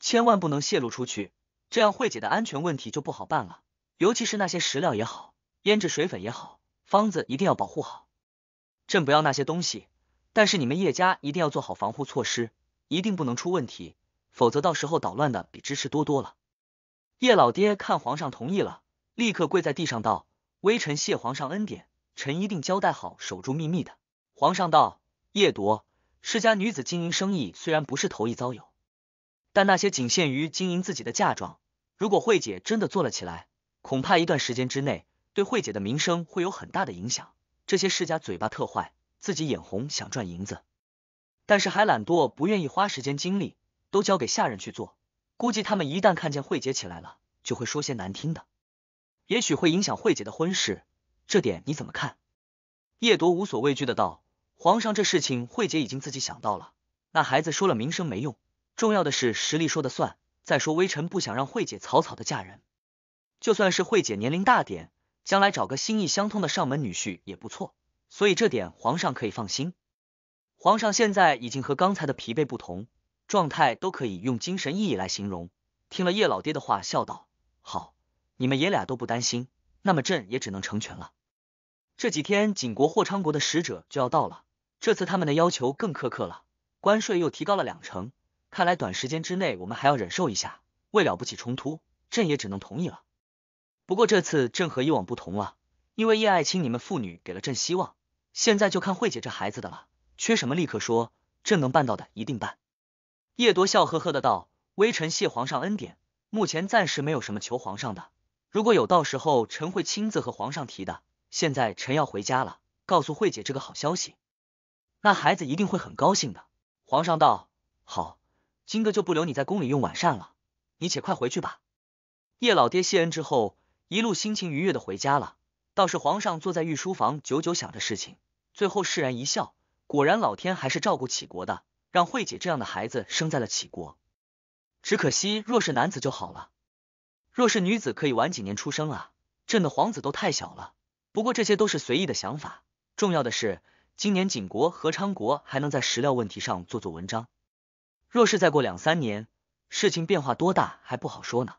千万不能泄露出去，这样慧姐的安全问题就不好办了。尤其是那些石料也好，胭脂水粉也好，方子一定要保护好。朕不要那些东西。但是你们叶家一定要做好防护措施，一定不能出问题，否则到时候捣乱的比支持多多了。叶老爹看皇上同意了，立刻跪在地上道：“微臣谢皇上恩典，臣一定交代好守住秘密的。”皇上道：“叶铎，世家女子经营生意虽然不是头一遭有，但那些仅限于经营自己的嫁妆。如果慧姐真的做了起来，恐怕一段时间之内对慧姐的名声会有很大的影响。这些世家嘴巴特坏。”自己眼红想赚银子，但是还懒惰，不愿意花时间精力，都交给下人去做。估计他们一旦看见慧姐起来了，就会说些难听的，也许会影响慧姐的婚事。这点你怎么看？叶铎无所畏惧的道：“皇上，这事情慧姐已经自己想到了。那孩子说了名声没用，重要的是实力说的算。再说微臣不想让慧姐草草的嫁人，就算是慧姐年龄大点，将来找个心意相通的上门女婿也不错。”所以这点皇上可以放心。皇上现在已经和刚才的疲惫不同，状态都可以用精神意义来形容。听了叶老爹的话，笑道：“好，你们爷俩都不担心，那么朕也只能成全了。这几天景国、霍昌国的使者就要到了，这次他们的要求更苛刻了，关税又提高了两成。看来短时间之内我们还要忍受一下，为了不起冲突，朕也只能同意了。不过这次朕和以往不同了，因为叶爱卿你们父女给了朕希望。”现在就看慧姐这孩子的了，缺什么立刻说，朕能办到的一定办。叶铎笑呵呵的道：“微臣谢皇上恩典，目前暂时没有什么求皇上的，如果有，到时候臣会亲自和皇上提的。现在臣要回家了，告诉慧姐这个好消息，那孩子一定会很高兴的。”皇上道：“好，今个就不留你在宫里用晚膳了，你且快回去吧。”叶老爹谢恩之后，一路心情愉悦的回家了。倒是皇上坐在御书房，久久想着事情，最后释然一笑。果然老天还是照顾启国的，让慧姐这样的孩子生在了启国。只可惜若是男子就好了，若是女子可以晚几年出生啊！朕的皇子都太小了。不过这些都是随意的想法，重要的是今年景国和昌国还能在石料问题上做做文章。若是再过两三年，事情变化多大还不好说呢。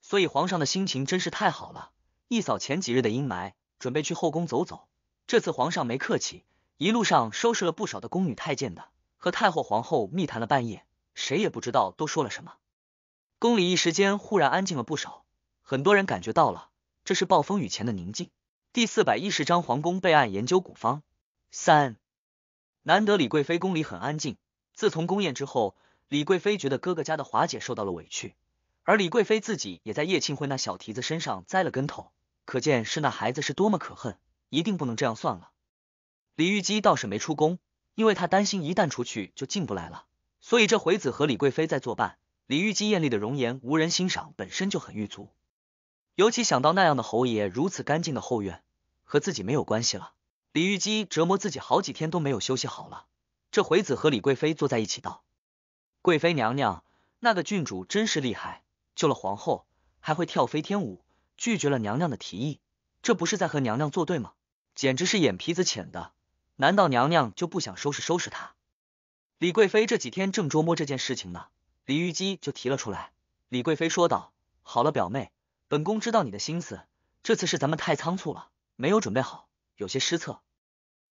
所以皇上的心情真是太好了。一扫前几日的阴霾，准备去后宫走走。这次皇上没客气，一路上收拾了不少的宫女太监的，和太后、皇后密谈了半夜，谁也不知道都说了什么。宫里一时间忽然安静了不少，很多人感觉到了，这是暴风雨前的宁静。第四百一十章皇宫备案研究古方三。难得李贵妃宫里很安静，自从宫宴之后，李贵妃觉得哥哥家的华姐受到了委屈。而李贵妃自己也在叶庆辉那小蹄子身上栽了跟头，可见是那孩子是多么可恨，一定不能这样算了。李玉姬倒是没出宫，因为她担心一旦出去就进不来了，所以这回子和李贵妃在作伴。李玉姬艳丽的容颜无人欣赏，本身就很玉足，尤其想到那样的侯爷如此干净的后院和自己没有关系了，李玉姬折磨自己好几天都没有休息好了。这回子和李贵妃坐在一起道：“贵妃娘娘，那个郡主真是厉害。”救了皇后，还会跳飞天舞，拒绝了娘娘的提议，这不是在和娘娘作对吗？简直是眼皮子浅的，难道娘娘就不想收拾收拾她？李贵妃这几天正琢磨这件事情呢，李玉姬就提了出来。李贵妃说道：“好了，表妹，本宫知道你的心思，这次是咱们太仓促了，没有准备好，有些失策。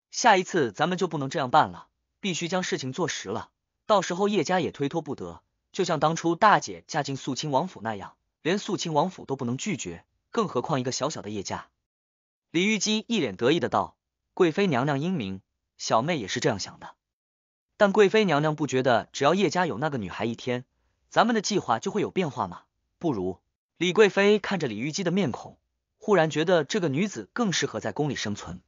下一次咱们就不能这样办了，必须将事情做实了，到时候叶家也推脱不得。”就像当初大姐嫁进肃亲王府那样，连肃亲王府都不能拒绝，更何况一个小小的叶家？李玉姬一脸得意的道：“贵妃娘娘英明，小妹也是这样想的。但贵妃娘娘不觉得，只要叶家有那个女孩一天，咱们的计划就会有变化吗？”不如，李贵妃看着李玉姬的面孔，忽然觉得这个女子更适合在宫里生存。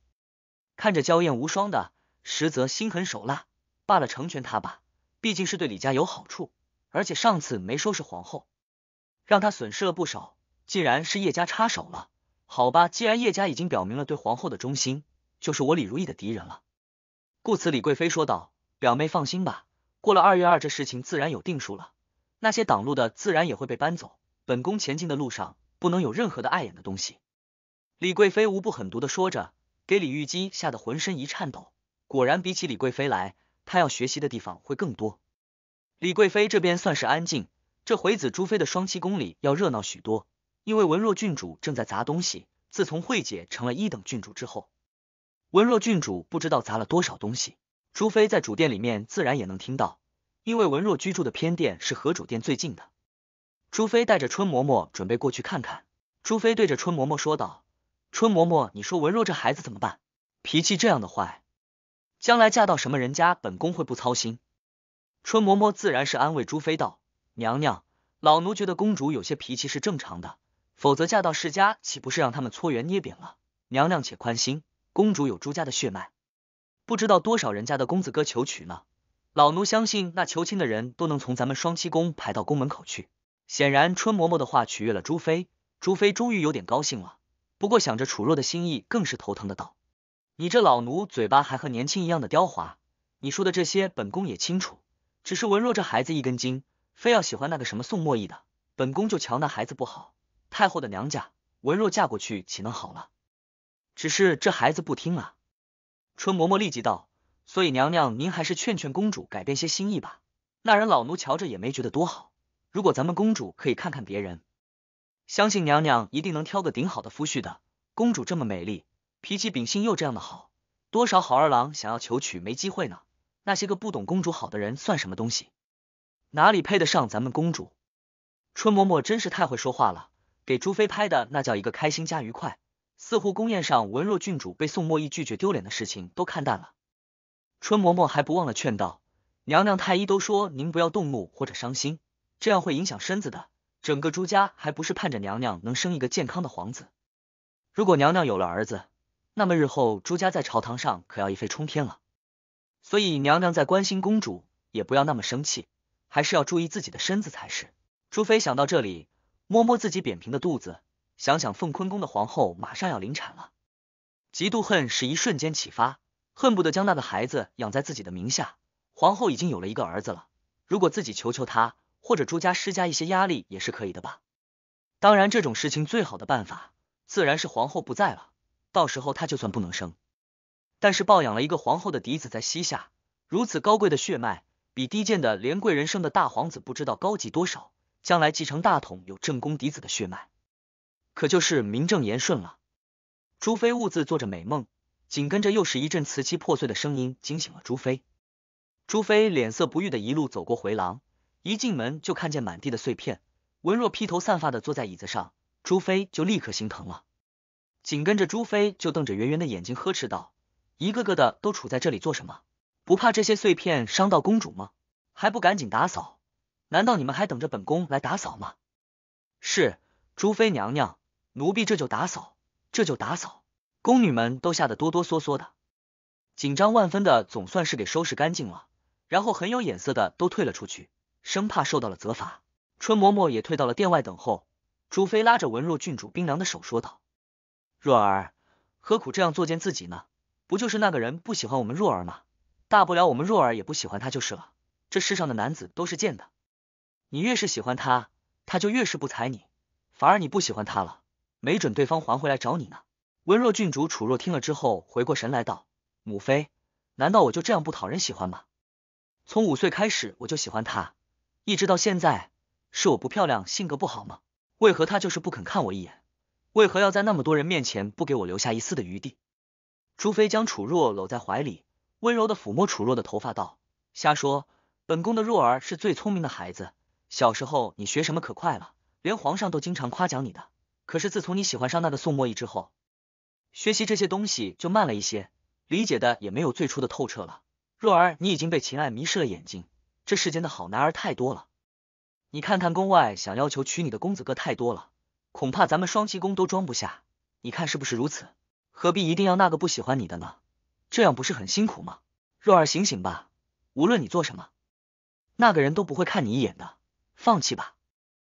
看着娇艳无双的，实则心狠手辣。罢了，成全她吧，毕竟是对李家有好处。而且上次没说是皇后，让她损失了不少。既然是叶家插手了，好吧，既然叶家已经表明了对皇后的忠心，就是我李如意的敌人了。故此，李贵妃说道：“表妹放心吧，过了二月二，这事情自然有定数了。那些挡路的自然也会被搬走，本宫前进的路上不能有任何的碍眼的东西。”李贵妃无不狠毒的说着，给李玉姬吓得浑身一颤抖。果然，比起李贵妃来，她要学习的地方会更多。李贵妃这边算是安静，这回子朱妃的双栖宫里要热闹许多，因为文若郡主正在砸东西。自从慧姐成了一等郡主之后，文若郡主不知道砸了多少东西。朱妃在主殿里面自然也能听到，因为文若居住的偏殿是和主殿最近的。朱妃带着春嬷嬷准备过去看看。朱妃对着春嬷嬷说道：“春嬷嬷，你说文若这孩子怎么办？脾气这样的坏，将来嫁到什么人家，本宫会不操心？”春嬷嬷自然是安慰朱妃道：“娘娘，老奴觉得公主有些脾气是正常的，否则嫁到世家岂不是让他们搓圆捏扁了？娘娘且宽心，公主有朱家的血脉，不知道多少人家的公子哥求娶呢。老奴相信那求亲的人都能从咱们双七宫排到宫门口去。”显然，春嬷嬷的话取悦了朱妃，朱妃终于有点高兴了。不过想着楚若的心意，更是头疼的道：“你这老奴嘴巴还和年轻一样的刁滑，你说的这些本宫也清楚。”只是文若这孩子一根筋，非要喜欢那个什么宋墨义的，本宫就瞧那孩子不好。太后的娘家，文若嫁过去岂能好了？只是这孩子不听啊。春嬷嬷立即道：“所以娘娘您还是劝劝公主，改变些心意吧。那人老奴瞧着也没觉得多好。如果咱们公主可以看看别人，相信娘娘一定能挑个顶好的夫婿的。公主这么美丽，脾气秉性又这样的好，多少好二郎想要求娶没机会呢。”那些个不懂公主好的人算什么东西？哪里配得上咱们公主？春嬷嬷真是太会说话了，给朱妃拍的那叫一个开心加愉快，似乎宫宴上文若郡主被宋墨义拒绝丢脸的事情都看淡了。春嬷嬷还不忘了劝道：“娘娘，太医都说您不要动怒或者伤心，这样会影响身子的。整个朱家还不是盼着娘娘能生一个健康的皇子？如果娘娘有了儿子，那么日后朱家在朝堂上可要一飞冲天了。”所以娘娘在关心公主，也不要那么生气，还是要注意自己的身子才是。朱妃想到这里，摸摸自己扁平的肚子，想想凤坤宫的皇后马上要临产了，嫉妒恨是一瞬间启发，恨不得将那个孩子养在自己的名下。皇后已经有了一个儿子了，如果自己求求他，或者朱家施加一些压力也是可以的吧。当然这种事情最好的办法，自然是皇后不在了，到时候她就算不能生。但是抱养了一个皇后的嫡子在膝下，如此高贵的血脉，比低贱的连贵人生的大皇子不知道高级多少。将来继承大统，有正宫嫡子的血脉，可就是名正言顺了。朱妃兀自做着美梦，紧跟着又是一阵瓷器破碎的声音惊醒了朱妃。朱妃脸色不悦的一路走过回廊，一进门就看见满地的碎片，文若披头散发的坐在椅子上，朱妃就立刻心疼了。紧跟着朱妃就瞪着圆圆的眼睛呵斥道。一个个的都杵在这里做什么？不怕这些碎片伤到公主吗？还不赶紧打扫？难道你们还等着本宫来打扫吗？是，朱妃娘娘，奴婢这就打扫，这就打扫。宫女们都吓得哆哆嗦嗦的，紧张万分的，总算是给收拾干净了，然后很有眼色的都退了出去，生怕受到了责罚。春嬷嬷也退到了殿外等候。朱妃拉着文若郡主冰凉的手说道：“若儿，何苦这样作践自己呢？”不就是那个人不喜欢我们若儿吗？大不了我们若儿也不喜欢他就是了。这世上的男子都是贱的，你越是喜欢他，他就越是不睬你；反而你不喜欢他了，没准对方还回来找你呢。温若郡主楚若听了之后回过神来道：“母妃，难道我就这样不讨人喜欢吗？从五岁开始我就喜欢他，一直到现在，是我不漂亮，性格不好吗？为何他就是不肯看我一眼？为何要在那么多人面前不给我留下一丝的余地？”朱妃将楚若搂在怀里，温柔的抚摸楚若的头发，道：“瞎说，本宫的若儿是最聪明的孩子，小时候你学什么可快了，连皇上都经常夸奖你的。可是自从你喜欢上那个宋墨义之后，学习这些东西就慢了一些，理解的也没有最初的透彻了。若儿，你已经被情爱迷失了眼睛，这世间的好男儿太多了，你看看宫外想要求娶你的公子哥太多了，恐怕咱们双栖宫都装不下。你看是不是如此？”何必一定要那个不喜欢你的呢？这样不是很辛苦吗？若儿醒醒吧，无论你做什么，那个人都不会看你一眼的。放弃吧。